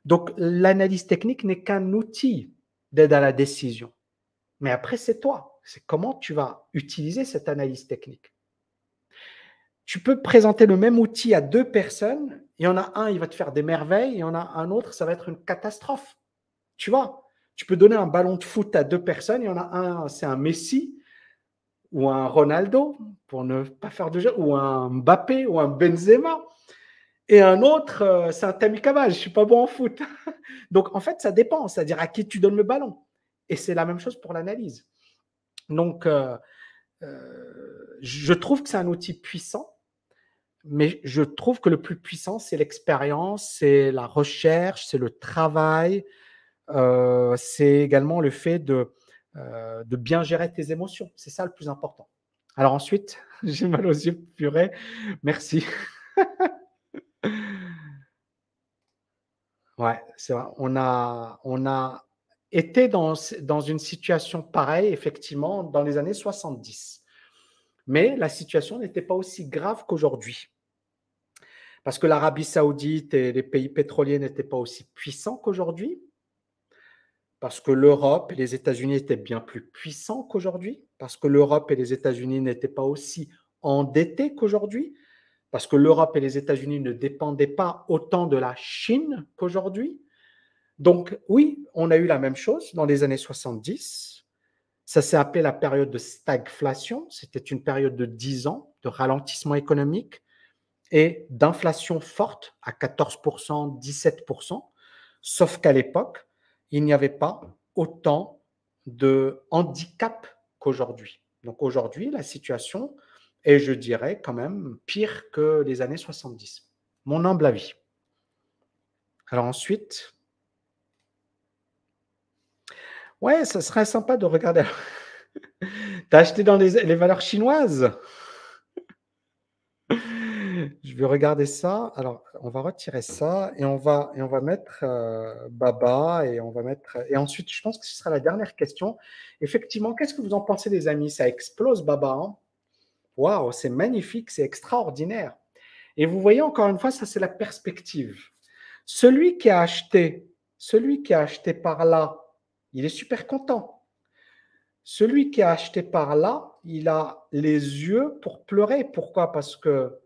Donc, l'analyse technique n'est qu'un outil d'aide à la décision. Mais après, c'est toi. C'est comment tu vas utiliser cette analyse technique. Tu peux présenter le même outil à deux personnes. Il y en a un, il va te faire des merveilles. Il y en a un autre, ça va être une catastrophe. Tu vois tu peux donner un ballon de foot à deux personnes. Il y en a un, c'est un Messi ou un Ronaldo, pour ne pas faire de jeu, ou un Mbappé ou un Benzema. Et un autre, euh, c'est un Tamikabal, je ne suis pas bon en foot. (laughs) Donc en fait, ça dépend, c'est-à-dire à qui tu donnes le ballon. Et c'est la même chose pour l'analyse. Donc euh, euh, je trouve que c'est un outil puissant, mais je trouve que le plus puissant, c'est l'expérience, c'est la recherche, c'est le travail, euh, c'est également le fait de, euh, de bien gérer tes émotions. C'est ça le plus important. Alors ensuite, (laughs) j'ai mal aux yeux, purée. Merci. (laughs) ouais, c'est vrai. On a, on a été dans, dans une situation pareille, effectivement, dans les années 70. Mais la situation n'était pas aussi grave qu'aujourd'hui. Parce que l'Arabie saoudite et les pays pétroliers n'étaient pas aussi puissants qu'aujourd'hui parce que l'Europe et les États-Unis étaient bien plus puissants qu'aujourd'hui, parce que l'Europe et les États-Unis n'étaient pas aussi endettés qu'aujourd'hui, parce que l'Europe et les États-Unis ne dépendaient pas autant de la Chine qu'aujourd'hui. Donc oui, on a eu la même chose dans les années 70. Ça s'est appelé la période de stagflation. C'était une période de 10 ans de ralentissement économique et d'inflation forte à 14%, 17%. Sauf qu'à l'époque, il n'y avait pas autant de handicap qu'aujourd'hui. Donc aujourd'hui, la situation est, je dirais, quand même pire que les années 70. Mon humble avis. Alors ensuite, ouais, ça serait sympa de regarder. T'as (laughs) acheté dans les valeurs chinoises vous regardez ça. Alors, on va retirer ça et on va, et on va mettre euh, Baba et on va mettre. Et ensuite, je pense que ce sera la dernière question. Effectivement, qu'est-ce que vous en pensez, les amis Ça explose Baba. Hein? Waouh, c'est magnifique, c'est extraordinaire. Et vous voyez encore une fois, ça c'est la perspective. Celui qui a acheté, celui qui a acheté par là, il est super content. Celui qui a acheté par là, il a les yeux pour pleurer. Pourquoi Parce que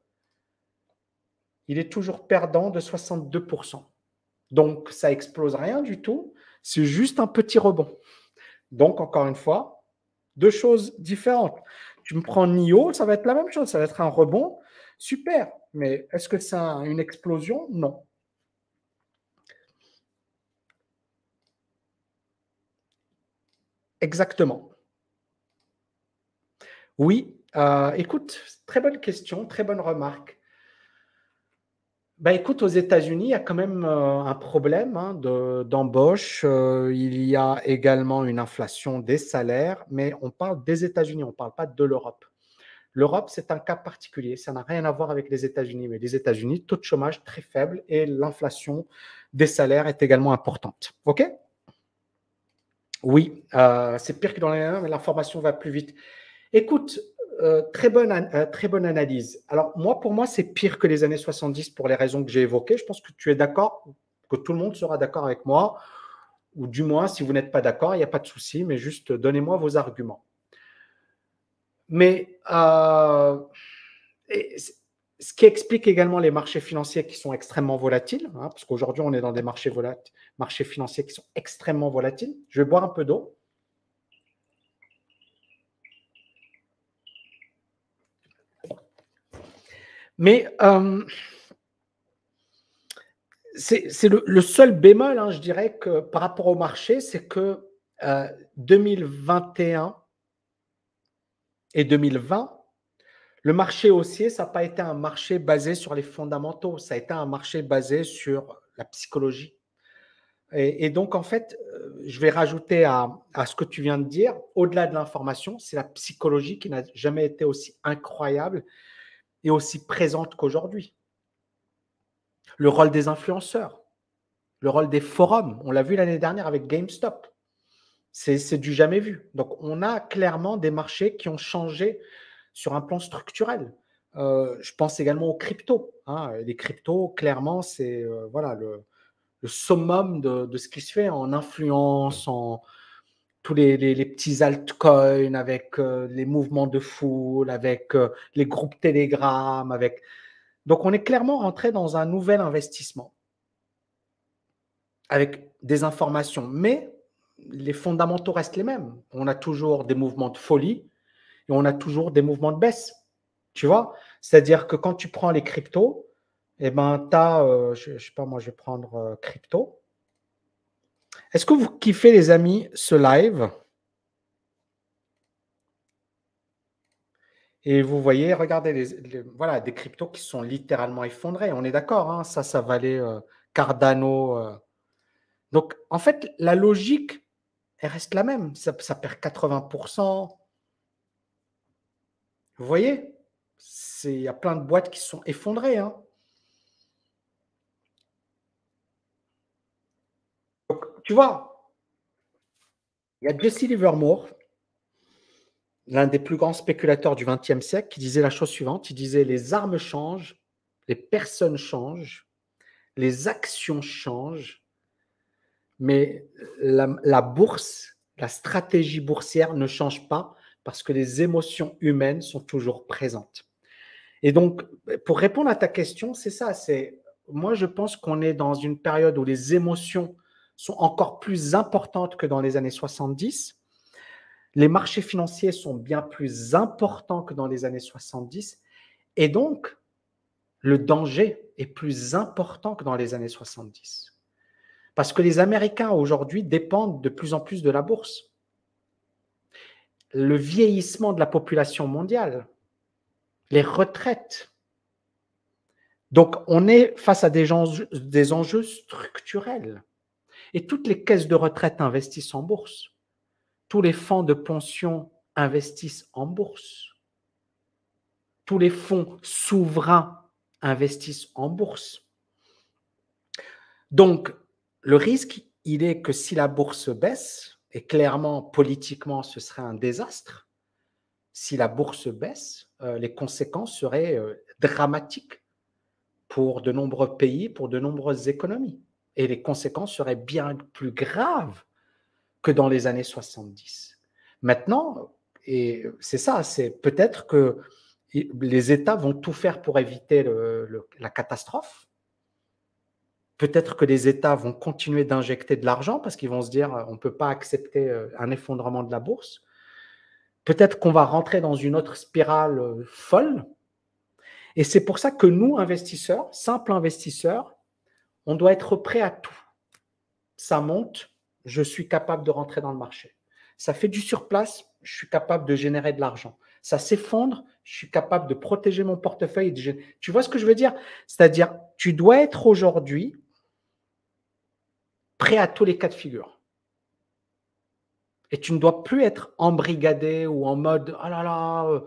il est toujours perdant de 62%. Donc, ça explose rien du tout. C'est juste un petit rebond. Donc, encore une fois, deux choses différentes. Tu me prends NIO, ça va être la même chose. Ça va être un rebond. Super. Mais est-ce que c'est une explosion Non. Exactement. Oui, euh, écoute, très bonne question, très bonne remarque. Bah, écoute, aux États-Unis, il y a quand même euh, un problème hein, d'embauche. Euh, il y a également une inflation des salaires, mais on parle des États-Unis, on ne parle pas de l'Europe. L'Europe, c'est un cas particulier, ça n'a rien à voir avec les États-Unis, mais les États-Unis, taux de chômage très faible et l'inflation des salaires est également importante. OK Oui, euh, c'est pire que dans les hein, mais l'information va plus vite. Écoute, euh, très, bonne, euh, très bonne analyse. Alors, moi, pour moi, c'est pire que les années 70 pour les raisons que j'ai évoquées. Je pense que tu es d'accord, que tout le monde sera d'accord avec moi, ou du moins, si vous n'êtes pas d'accord, il n'y a pas de souci, mais juste donnez-moi vos arguments. Mais euh, ce qui explique également les marchés financiers qui sont extrêmement volatiles, hein, parce qu'aujourd'hui, on est dans des marchés, marchés financiers qui sont extrêmement volatiles. Je vais boire un peu d'eau. Mais euh, c'est le, seul bémol, hein, je dirais, par rapport au marché, c'est que 2021 euh, et 2020, le marché haussier, ça n'a pas été un marché basé sur les fondamentaux, ça a été un marché basé sur la psychologie. Et, donc, en fait, euh, je vais rajouter à ce que tu viens de dire, au-delà de l'information, c'est la psychologie qui n'a jamais été aussi incroyable est aussi présente qu'aujourd'hui. Le rôle des influenceurs, le rôle des forums, on l'a vu l'année dernière avec GameStop. C'est du jamais vu. Donc on a clairement des marchés qui ont changé sur un plan structurel. Euh, je pense également aux cryptos. Hein. Les cryptos, clairement, c'est euh, voilà, le, summum de, ce qui se fait en influence, en, tous les, petits altcoins, avec euh, les mouvements de foule, avec euh, les groupes Telegram, avec... Donc on est clairement rentré dans un nouvel investissement avec des informations, mais les fondamentaux restent les mêmes. On a toujours des mouvements de folie et on a toujours des mouvements de baisse. Tu vois C'est-à-dire que quand tu prends les cryptos, eh ben, tu as, euh, je ne sais pas, moi je vais prendre crypto, est-ce que vous kiffez, les amis, ce live Et vous voyez, regardez, les, voilà, des cryptos qui sont littéralement effondrés. On est d'accord, hein, ça, ça valait euh, Cardano. Euh. Donc, en fait, la logique, elle reste la même. Ça, perd 80%. Vous voyez Il y a plein de boîtes qui sont effondrées. Hein. Tu vois, il y a Jesse Livermore, l'un des plus grands spéculateurs du XXe siècle, qui disait la chose suivante. Il disait les armes changent, les personnes changent, les actions changent, mais la, bourse, la stratégie boursière ne change pas parce que les émotions humaines sont toujours présentes. Et donc, pour répondre à ta question, c'est ça, c'est moi je pense qu'on est dans une période où les émotions sont encore plus importantes que dans les années 70. Les marchés financiers sont bien plus importants que dans les années 70. Et donc, le danger est plus important que dans les années 70. Parce que les Américains aujourd'hui dépendent de plus en plus de la bourse. Le vieillissement de la population mondiale, les retraites. Donc on est face à des, des enjeux structurels. Et toutes les caisses de retraite investissent en bourse. Tous les fonds de pension investissent en bourse. Tous les fonds souverains investissent en bourse. Donc, le risque, il est que si la bourse baisse, et clairement, politiquement, ce serait un désastre, si la bourse baisse, euh, les conséquences seraient euh, dramatiques pour de nombreux pays, pour de nombreuses économies. Et les conséquences seraient bien plus graves que dans les années 70. Maintenant, et c'est ça, c'est peut-être que les États vont tout faire pour éviter la catastrophe. Peut-être que les États vont continuer d'injecter de l'argent parce qu'ils vont se dire on ne peut pas accepter euh, un effondrement de la bourse. Peut-être qu'on va rentrer dans une autre spirale euh, folle. Et c'est pour ça que nous, investisseurs, simples investisseurs, on doit être prêt à tout. Ça monte, je suis capable de rentrer dans le marché. Ça fait du surplace, je suis capable de générer de l'argent. Ça s'effondre, je suis capable de protéger mon portefeuille. Tu vois ce que je veux dire C'est-à-dire, tu dois être aujourd'hui prêt à tous les cas de figure. Et tu ne dois plus être embrigadé ou en mode ah là là. Euh,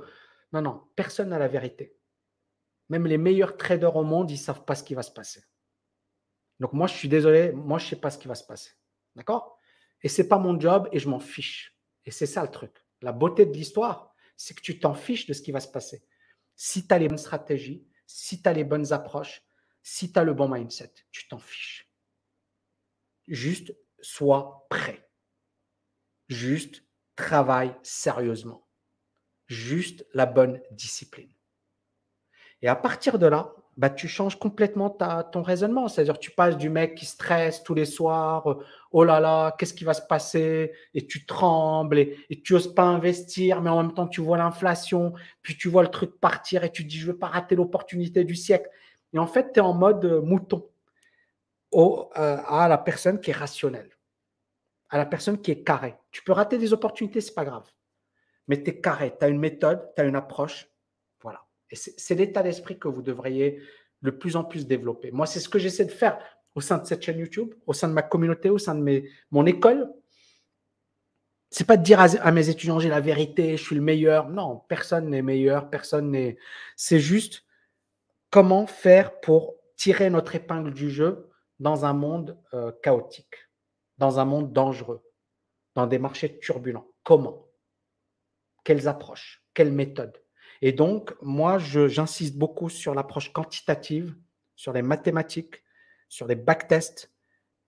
non, non, personne n'a la vérité. Même les meilleurs traders au monde, ils ne savent pas ce qui va se passer. Donc moi, je suis désolé, moi, je ne sais pas ce qui va se passer. D'accord Et ce n'est pas mon job et je m'en fiche. Et c'est ça le truc. La beauté de l'histoire, c'est que tu t'en fiches de ce qui va se passer. Si tu as les bonnes stratégies, si tu as les bonnes approches, si tu as le bon mindset, tu t'en fiches. Juste sois prêt. Juste travaille sérieusement. Juste la bonne discipline. Et à partir de là, bah, tu changes complètement ton raisonnement. C'est-à-dire, tu passes du mec qui stresse tous les soirs, euh, oh là là, qu'est-ce qui va se passer Et tu trembles et, tu n'oses pas investir, mais en même temps, tu vois l'inflation, puis tu vois le truc partir et tu dis, je ne veux pas rater l'opportunité du siècle. Et en fait, tu es en mode euh, mouton euh, à la personne qui est rationnelle, à la personne qui est carrée. Tu peux rater des opportunités, ce n'est pas grave. Mais tu es carré, tu as une méthode, tu as une approche, et c'est l'état d'esprit que vous devriez le plus en plus développer. Moi, c'est ce que j'essaie de faire au sein de cette chaîne YouTube, au sein de ma communauté, au sein de mes, mon école. Ce n'est pas de dire à, mes étudiants j'ai la vérité, je suis le meilleur. Non, personne n'est meilleur, personne n'est. C'est juste comment faire pour tirer notre épingle du jeu dans un monde euh, chaotique, dans un monde dangereux, dans des marchés turbulents. Comment Quelles approches Quelles méthodes et donc, moi, j'insiste beaucoup sur l'approche quantitative, sur les mathématiques, sur les backtests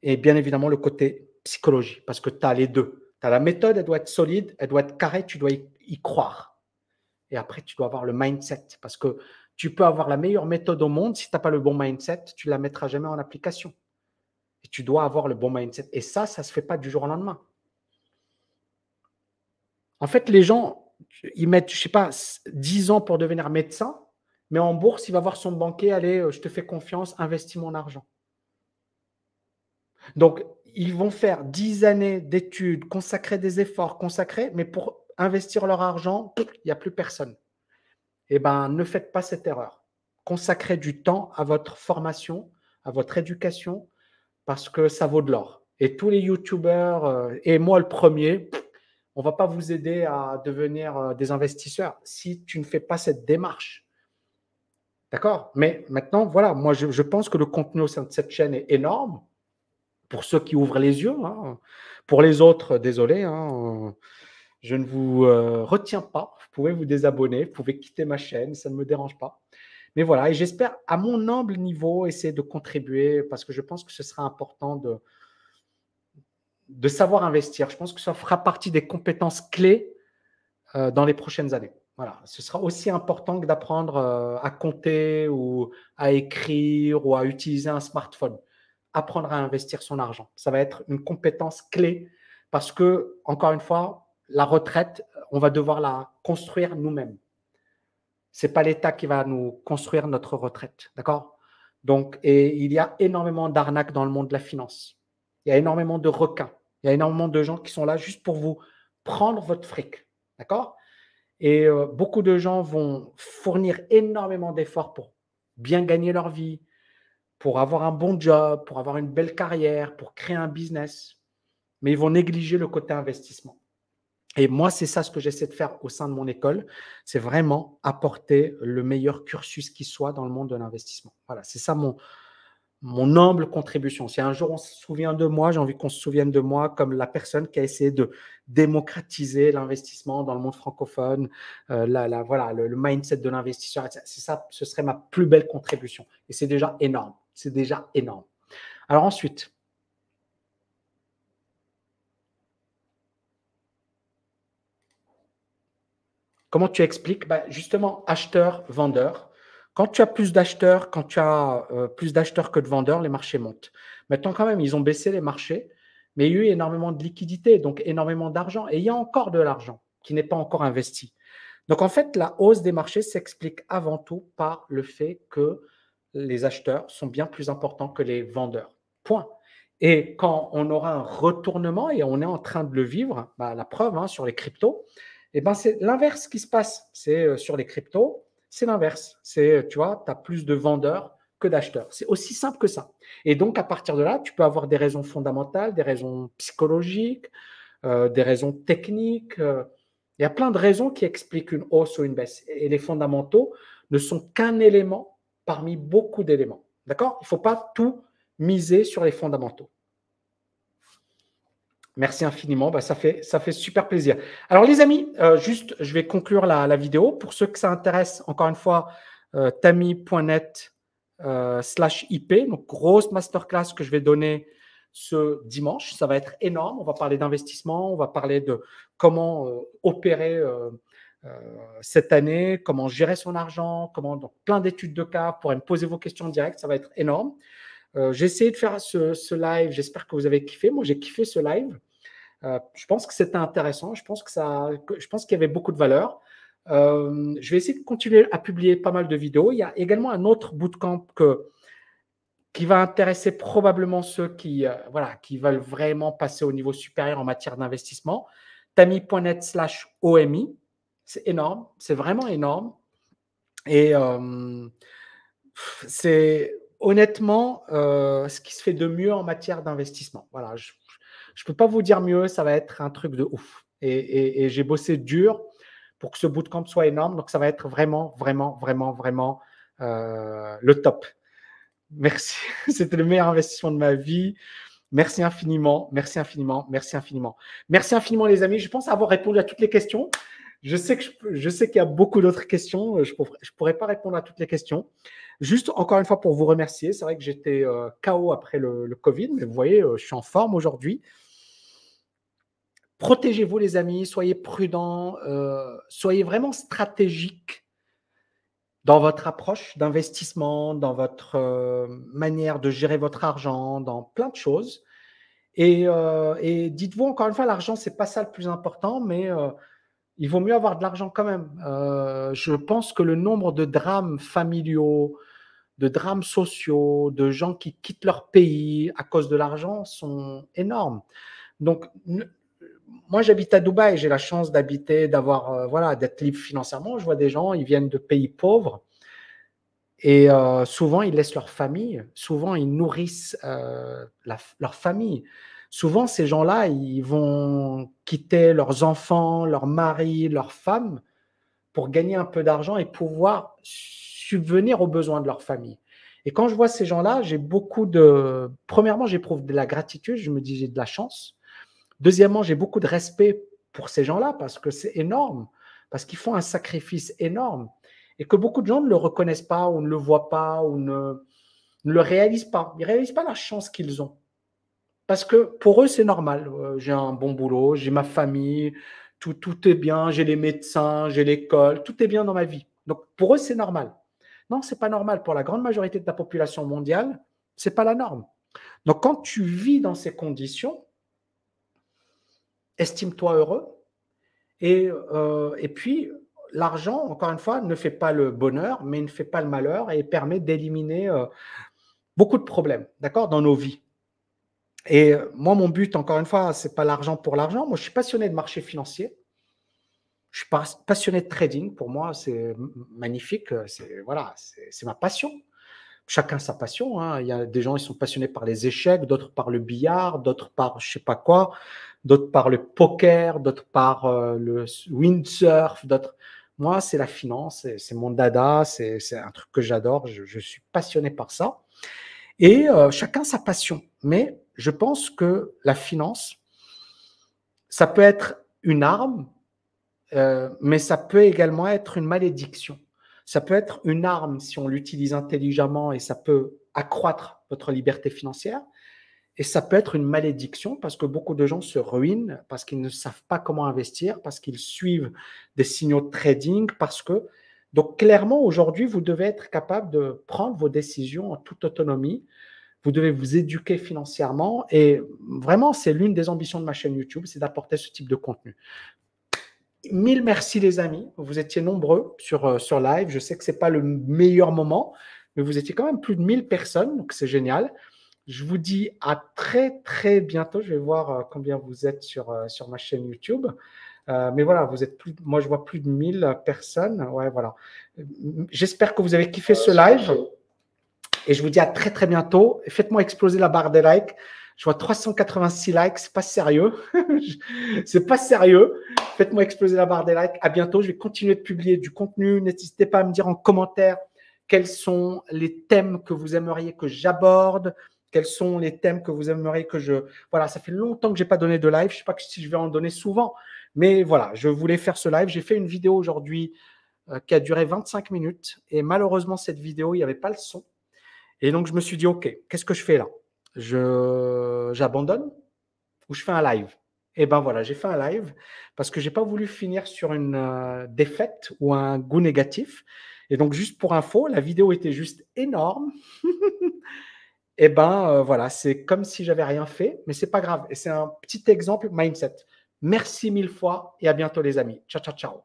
et bien évidemment le côté psychologie, parce que tu as les deux. Tu as la méthode, elle doit être solide, elle doit être carrée, tu dois y, croire. Et après, tu dois avoir le mindset, parce que tu peux avoir la meilleure méthode au monde, si tu n'as pas le bon mindset, tu ne la mettras jamais en application. Et tu dois avoir le bon mindset. Et ça, ça ne se fait pas du jour au lendemain. En fait, les gens, ils mettent, je sais pas, 10 ans pour devenir médecin, mais en bourse, il va voir son banquier, allez, euh, je te fais confiance, investis mon argent. Donc, ils vont faire 10 années d'études, consacrer des efforts, consacrer, mais pour investir leur argent, il n'y a plus personne. Eh bien, ne faites pas cette erreur. Consacrez du temps à votre formation, à votre éducation, parce que ça vaut de l'or. Et tous les YouTubers, euh, et moi le premier, on ne va pas vous aider à devenir euh, des investisseurs si tu ne fais pas cette démarche. D'accord Mais maintenant, voilà, moi, je, pense que le contenu au sein de cette chaîne est énorme pour ceux qui ouvrent les yeux. Hein. Pour les autres, euh, désolé, hein. je ne vous euh, retiens pas. Vous pouvez vous désabonner, vous pouvez quitter ma chaîne, ça ne me dérange pas. Mais voilà, et j'espère à mon humble niveau essayer de contribuer parce que je pense que ce sera important de, de savoir investir. Je pense que ça fera partie des compétences clés euh, dans les prochaines années. Voilà, ce sera aussi important que d'apprendre euh, à compter ou à écrire ou à utiliser un smartphone. Apprendre à investir son argent, ça va être une compétence clé parce que encore une fois, la retraite, on va devoir la construire nous-mêmes. Ce n'est pas l'État qui va nous construire notre retraite, d'accord Donc, et il y a énormément d'arnaques dans le monde de la finance. Il y a énormément de requins. Il y a énormément de gens qui sont là juste pour vous prendre votre fric. D'accord Et euh, beaucoup de gens vont fournir énormément d'efforts pour bien gagner leur vie, pour avoir un bon job, pour avoir une belle carrière, pour créer un business. Mais ils vont négliger le côté investissement. Et moi, c'est ça ce que j'essaie de faire au sein de mon école. C'est vraiment apporter le meilleur cursus qui soit dans le monde de l'investissement. Voilà, c'est ça mon, mon humble contribution. Si un jour on se souvient de moi, j'ai envie qu'on se souvienne de moi comme la personne qui a essayé de démocratiser l'investissement dans le monde francophone, euh, la, voilà, le, mindset de l'investisseur. C'est ça, ce serait ma plus belle contribution. Et c'est déjà énorme. C'est déjà énorme. Alors ensuite, comment tu expliques bah, Justement, acheteur-vendeur quand tu as plus d'acheteurs, quand tu as euh, plus d'acheteurs que de vendeurs, les marchés montent. Maintenant, quand même, ils ont baissé les marchés, mais il y a eu énormément de liquidités, donc énormément d'argent. Et il y a encore de l'argent qui n'est pas encore investi. Donc, en fait, la hausse des marchés s'explique avant tout par le fait que les acheteurs sont bien plus importants que les vendeurs. Point. Et quand on aura un retournement, et on est en train de le vivre, bah, la preuve hein, sur les cryptos, eh ben, c'est l'inverse qui se passe. C'est euh, sur les cryptos, c'est l'inverse. C'est, euh, tu vois, tu as plus de vendeurs que d'acheteurs. C'est aussi simple que ça. Et donc, à partir de là, tu peux avoir des raisons fondamentales, des raisons psychologiques, euh, des raisons techniques. Euh. il y a plein de raisons qui expliquent une hausse ou une baisse. Et les fondamentaux ne sont qu'un élément parmi beaucoup d'éléments. D'accord Il ne faut pas tout miser sur les fondamentaux. Merci infiniment, bah, ça, fait, ça fait super plaisir. Alors les amis, euh, juste je vais conclure la, vidéo. Pour ceux que ça intéresse, encore une fois, euh, euh slash IP, donc grosse masterclass que je vais donner ce dimanche. Ça va être énorme, on va parler d'investissement, on va parler de comment euh, opérer cette année, comment gérer son argent, comment donc plein d'études de cas, pour me poser vos questions directes. ça va être énorme. Euh, j'ai essayé de faire ce, live. J'espère que vous avez kiffé. Moi, j'ai kiffé ce live. Euh, je pense que c'était intéressant. Je pense que ça, je pense qu'il y avait beaucoup de valeur. Euh, je vais essayer de continuer à publier pas mal de vidéos. Il y a également un autre bootcamp que, qui va intéresser probablement ceux qui, voilà, qui veulent vraiment passer au niveau supérieur en matière d'investissement. Tami.net slash OMI. C'est énorme. C'est vraiment énorme. Et c'est honnêtement, euh, ce qui se fait de mieux en matière d'investissement. Voilà, je ne peux pas vous dire mieux, ça va être un truc de ouf. Et, j'ai bossé dur pour que ce bootcamp soit énorme, donc ça va être vraiment, vraiment, vraiment, vraiment euh, le top. Merci, (laughs) c'était le meilleur investissement de ma vie. Merci infiniment, merci infiniment, merci infiniment. Merci infiniment les amis, je pense avoir répondu à toutes les questions. Je sais qu'il je, y a beaucoup d'autres questions, je ne pourrais, pas répondre à toutes les questions. Juste encore une fois pour vous remercier. C'est vrai que j'étais euh, KO après le, Covid, mais vous voyez, euh, je suis en forme aujourd'hui. Protégez-vous, les amis. Soyez prudents. Euh, soyez vraiment stratégiques dans votre approche d'investissement, dans votre manière de gérer votre argent, dans plein de choses. Et, dites-vous encore une fois, l'argent, n'est pas ça le plus important, mais il vaut mieux avoir de l'argent quand même. Euh, je pense que le nombre de drames familiaux, de drames sociaux, de gens qui quittent leur pays à cause de l'argent sont énormes. Donc, moi, j'habite à Dubaï, j'ai la chance d'habiter, d'avoir, euh, voilà, d'être libre financièrement. Je vois des gens, ils viennent de pays pauvres et euh, souvent ils laissent leur famille, souvent ils nourrissent leur famille souvent ces gens-là, ils vont quitter leurs enfants, leurs maris, leurs femmes pour gagner un peu d'argent et pouvoir subvenir aux besoins de leur famille. Et quand je vois ces gens-là, j'ai beaucoup de... Premièrement, j'éprouve de la gratitude, je me dis j'ai de la chance. Deuxièmement, j'ai beaucoup de respect pour ces gens-là parce que c'est énorme, parce qu'ils font un sacrifice énorme et que beaucoup de gens ne le reconnaissent pas ou ne le voient pas ou ne, ne le réalisent pas. Ils ne réalisent pas la chance qu'ils ont. Parce que pour eux, c'est normal. Euh, j'ai un bon boulot, j'ai ma famille, tout, est bien, j'ai les médecins, j'ai l'école, tout est bien dans ma vie. Donc pour eux, c'est normal. Non, ce n'est pas normal. Pour la grande majorité de la population mondiale, ce n'est pas la norme. Donc quand tu vis dans ces conditions, estime-toi heureux. Euh, et, puis, l'argent, encore une fois, ne fait pas le bonheur, mais ne fait pas le malheur et permet d'éliminer euh, beaucoup de problèmes, d'accord, dans nos vies. Et euh, moi, mon but, encore une fois, c'est pas l'argent pour l'argent. Moi, je suis passionné de marché financier. Je suis passionné de trading. Pour moi, c'est magnifique. C'est voilà, c'est ma passion. Chacun sa passion. Hein. Il y a des gens, ils sont passionnés par les échecs, d'autres par le billard, d'autres par je sais pas quoi, d'autres par le poker, d'autres par euh, le windsurf, d'autres. Moi, c'est la finance, c'est mon dada, c'est un truc que j'adore. Je, je, suis passionné par ça. Et euh, chacun sa passion. Mais je pense que la finance, ça peut être une arme, euh, mais ça peut également être une malédiction. Ça peut être une arme si on l'utilise intelligemment et ça peut accroître votre liberté financière. Et ça peut être une malédiction parce que beaucoup de gens se ruinent, parce qu'ils ne savent pas comment investir, parce qu'ils suivent des signaux de trading, parce que... Donc clairement, aujourd'hui, vous devez être capable de prendre vos décisions en toute autonomie, vous devez vous éduquer financièrement. Et vraiment, c'est l'une des ambitions de ma chaîne YouTube, c'est d'apporter ce type de contenu. Mille merci les amis, vous étiez nombreux sur, euh, sur live. Je sais que ce n'est pas le meilleur moment, mais vous étiez quand même plus de 1000 personnes, donc c'est génial. Je vous dis à très très bientôt. Je vais voir euh, combien vous êtes sur, euh, sur ma chaîne YouTube. mais voilà, vous êtes plus, moi je vois plus de 1000 personnes. Ouais, voilà. J'espère que vous avez kiffé ce live. Et je vous dis à très, très bientôt. Faites-moi exploser la barre des likes. Je vois 386 likes. C'est pas sérieux. (laughs) c'est pas sérieux. Faites-moi exploser la barre des likes. À bientôt. Je vais continuer de publier du contenu. N'hésitez pas à me dire en commentaire quels sont les thèmes que vous aimeriez que j'aborde. Quels sont les thèmes que vous aimeriez que je. Voilà, ça fait longtemps que j'ai pas donné de live. Je sais pas si je vais en donner souvent. Mais voilà, je voulais faire ce live. J'ai fait une vidéo aujourd'hui euh, qui a duré 25 minutes. Et malheureusement, cette vidéo, il n'y avait pas le son. Et donc, je me suis dit, OK, qu'est-ce que je fais là je, J'abandonne ou je fais un live Et eh ben voilà, j'ai fait un live parce que je n'ai pas voulu finir sur une euh, défaite ou un goût négatif. Et donc, juste pour info, la vidéo était juste énorme. (laughs) et eh ben euh, voilà, c'est comme si j'avais rien fait, mais c'est pas grave. Et c'est un petit exemple mindset. Merci mille fois et à bientôt les amis. Ciao, ciao, ciao.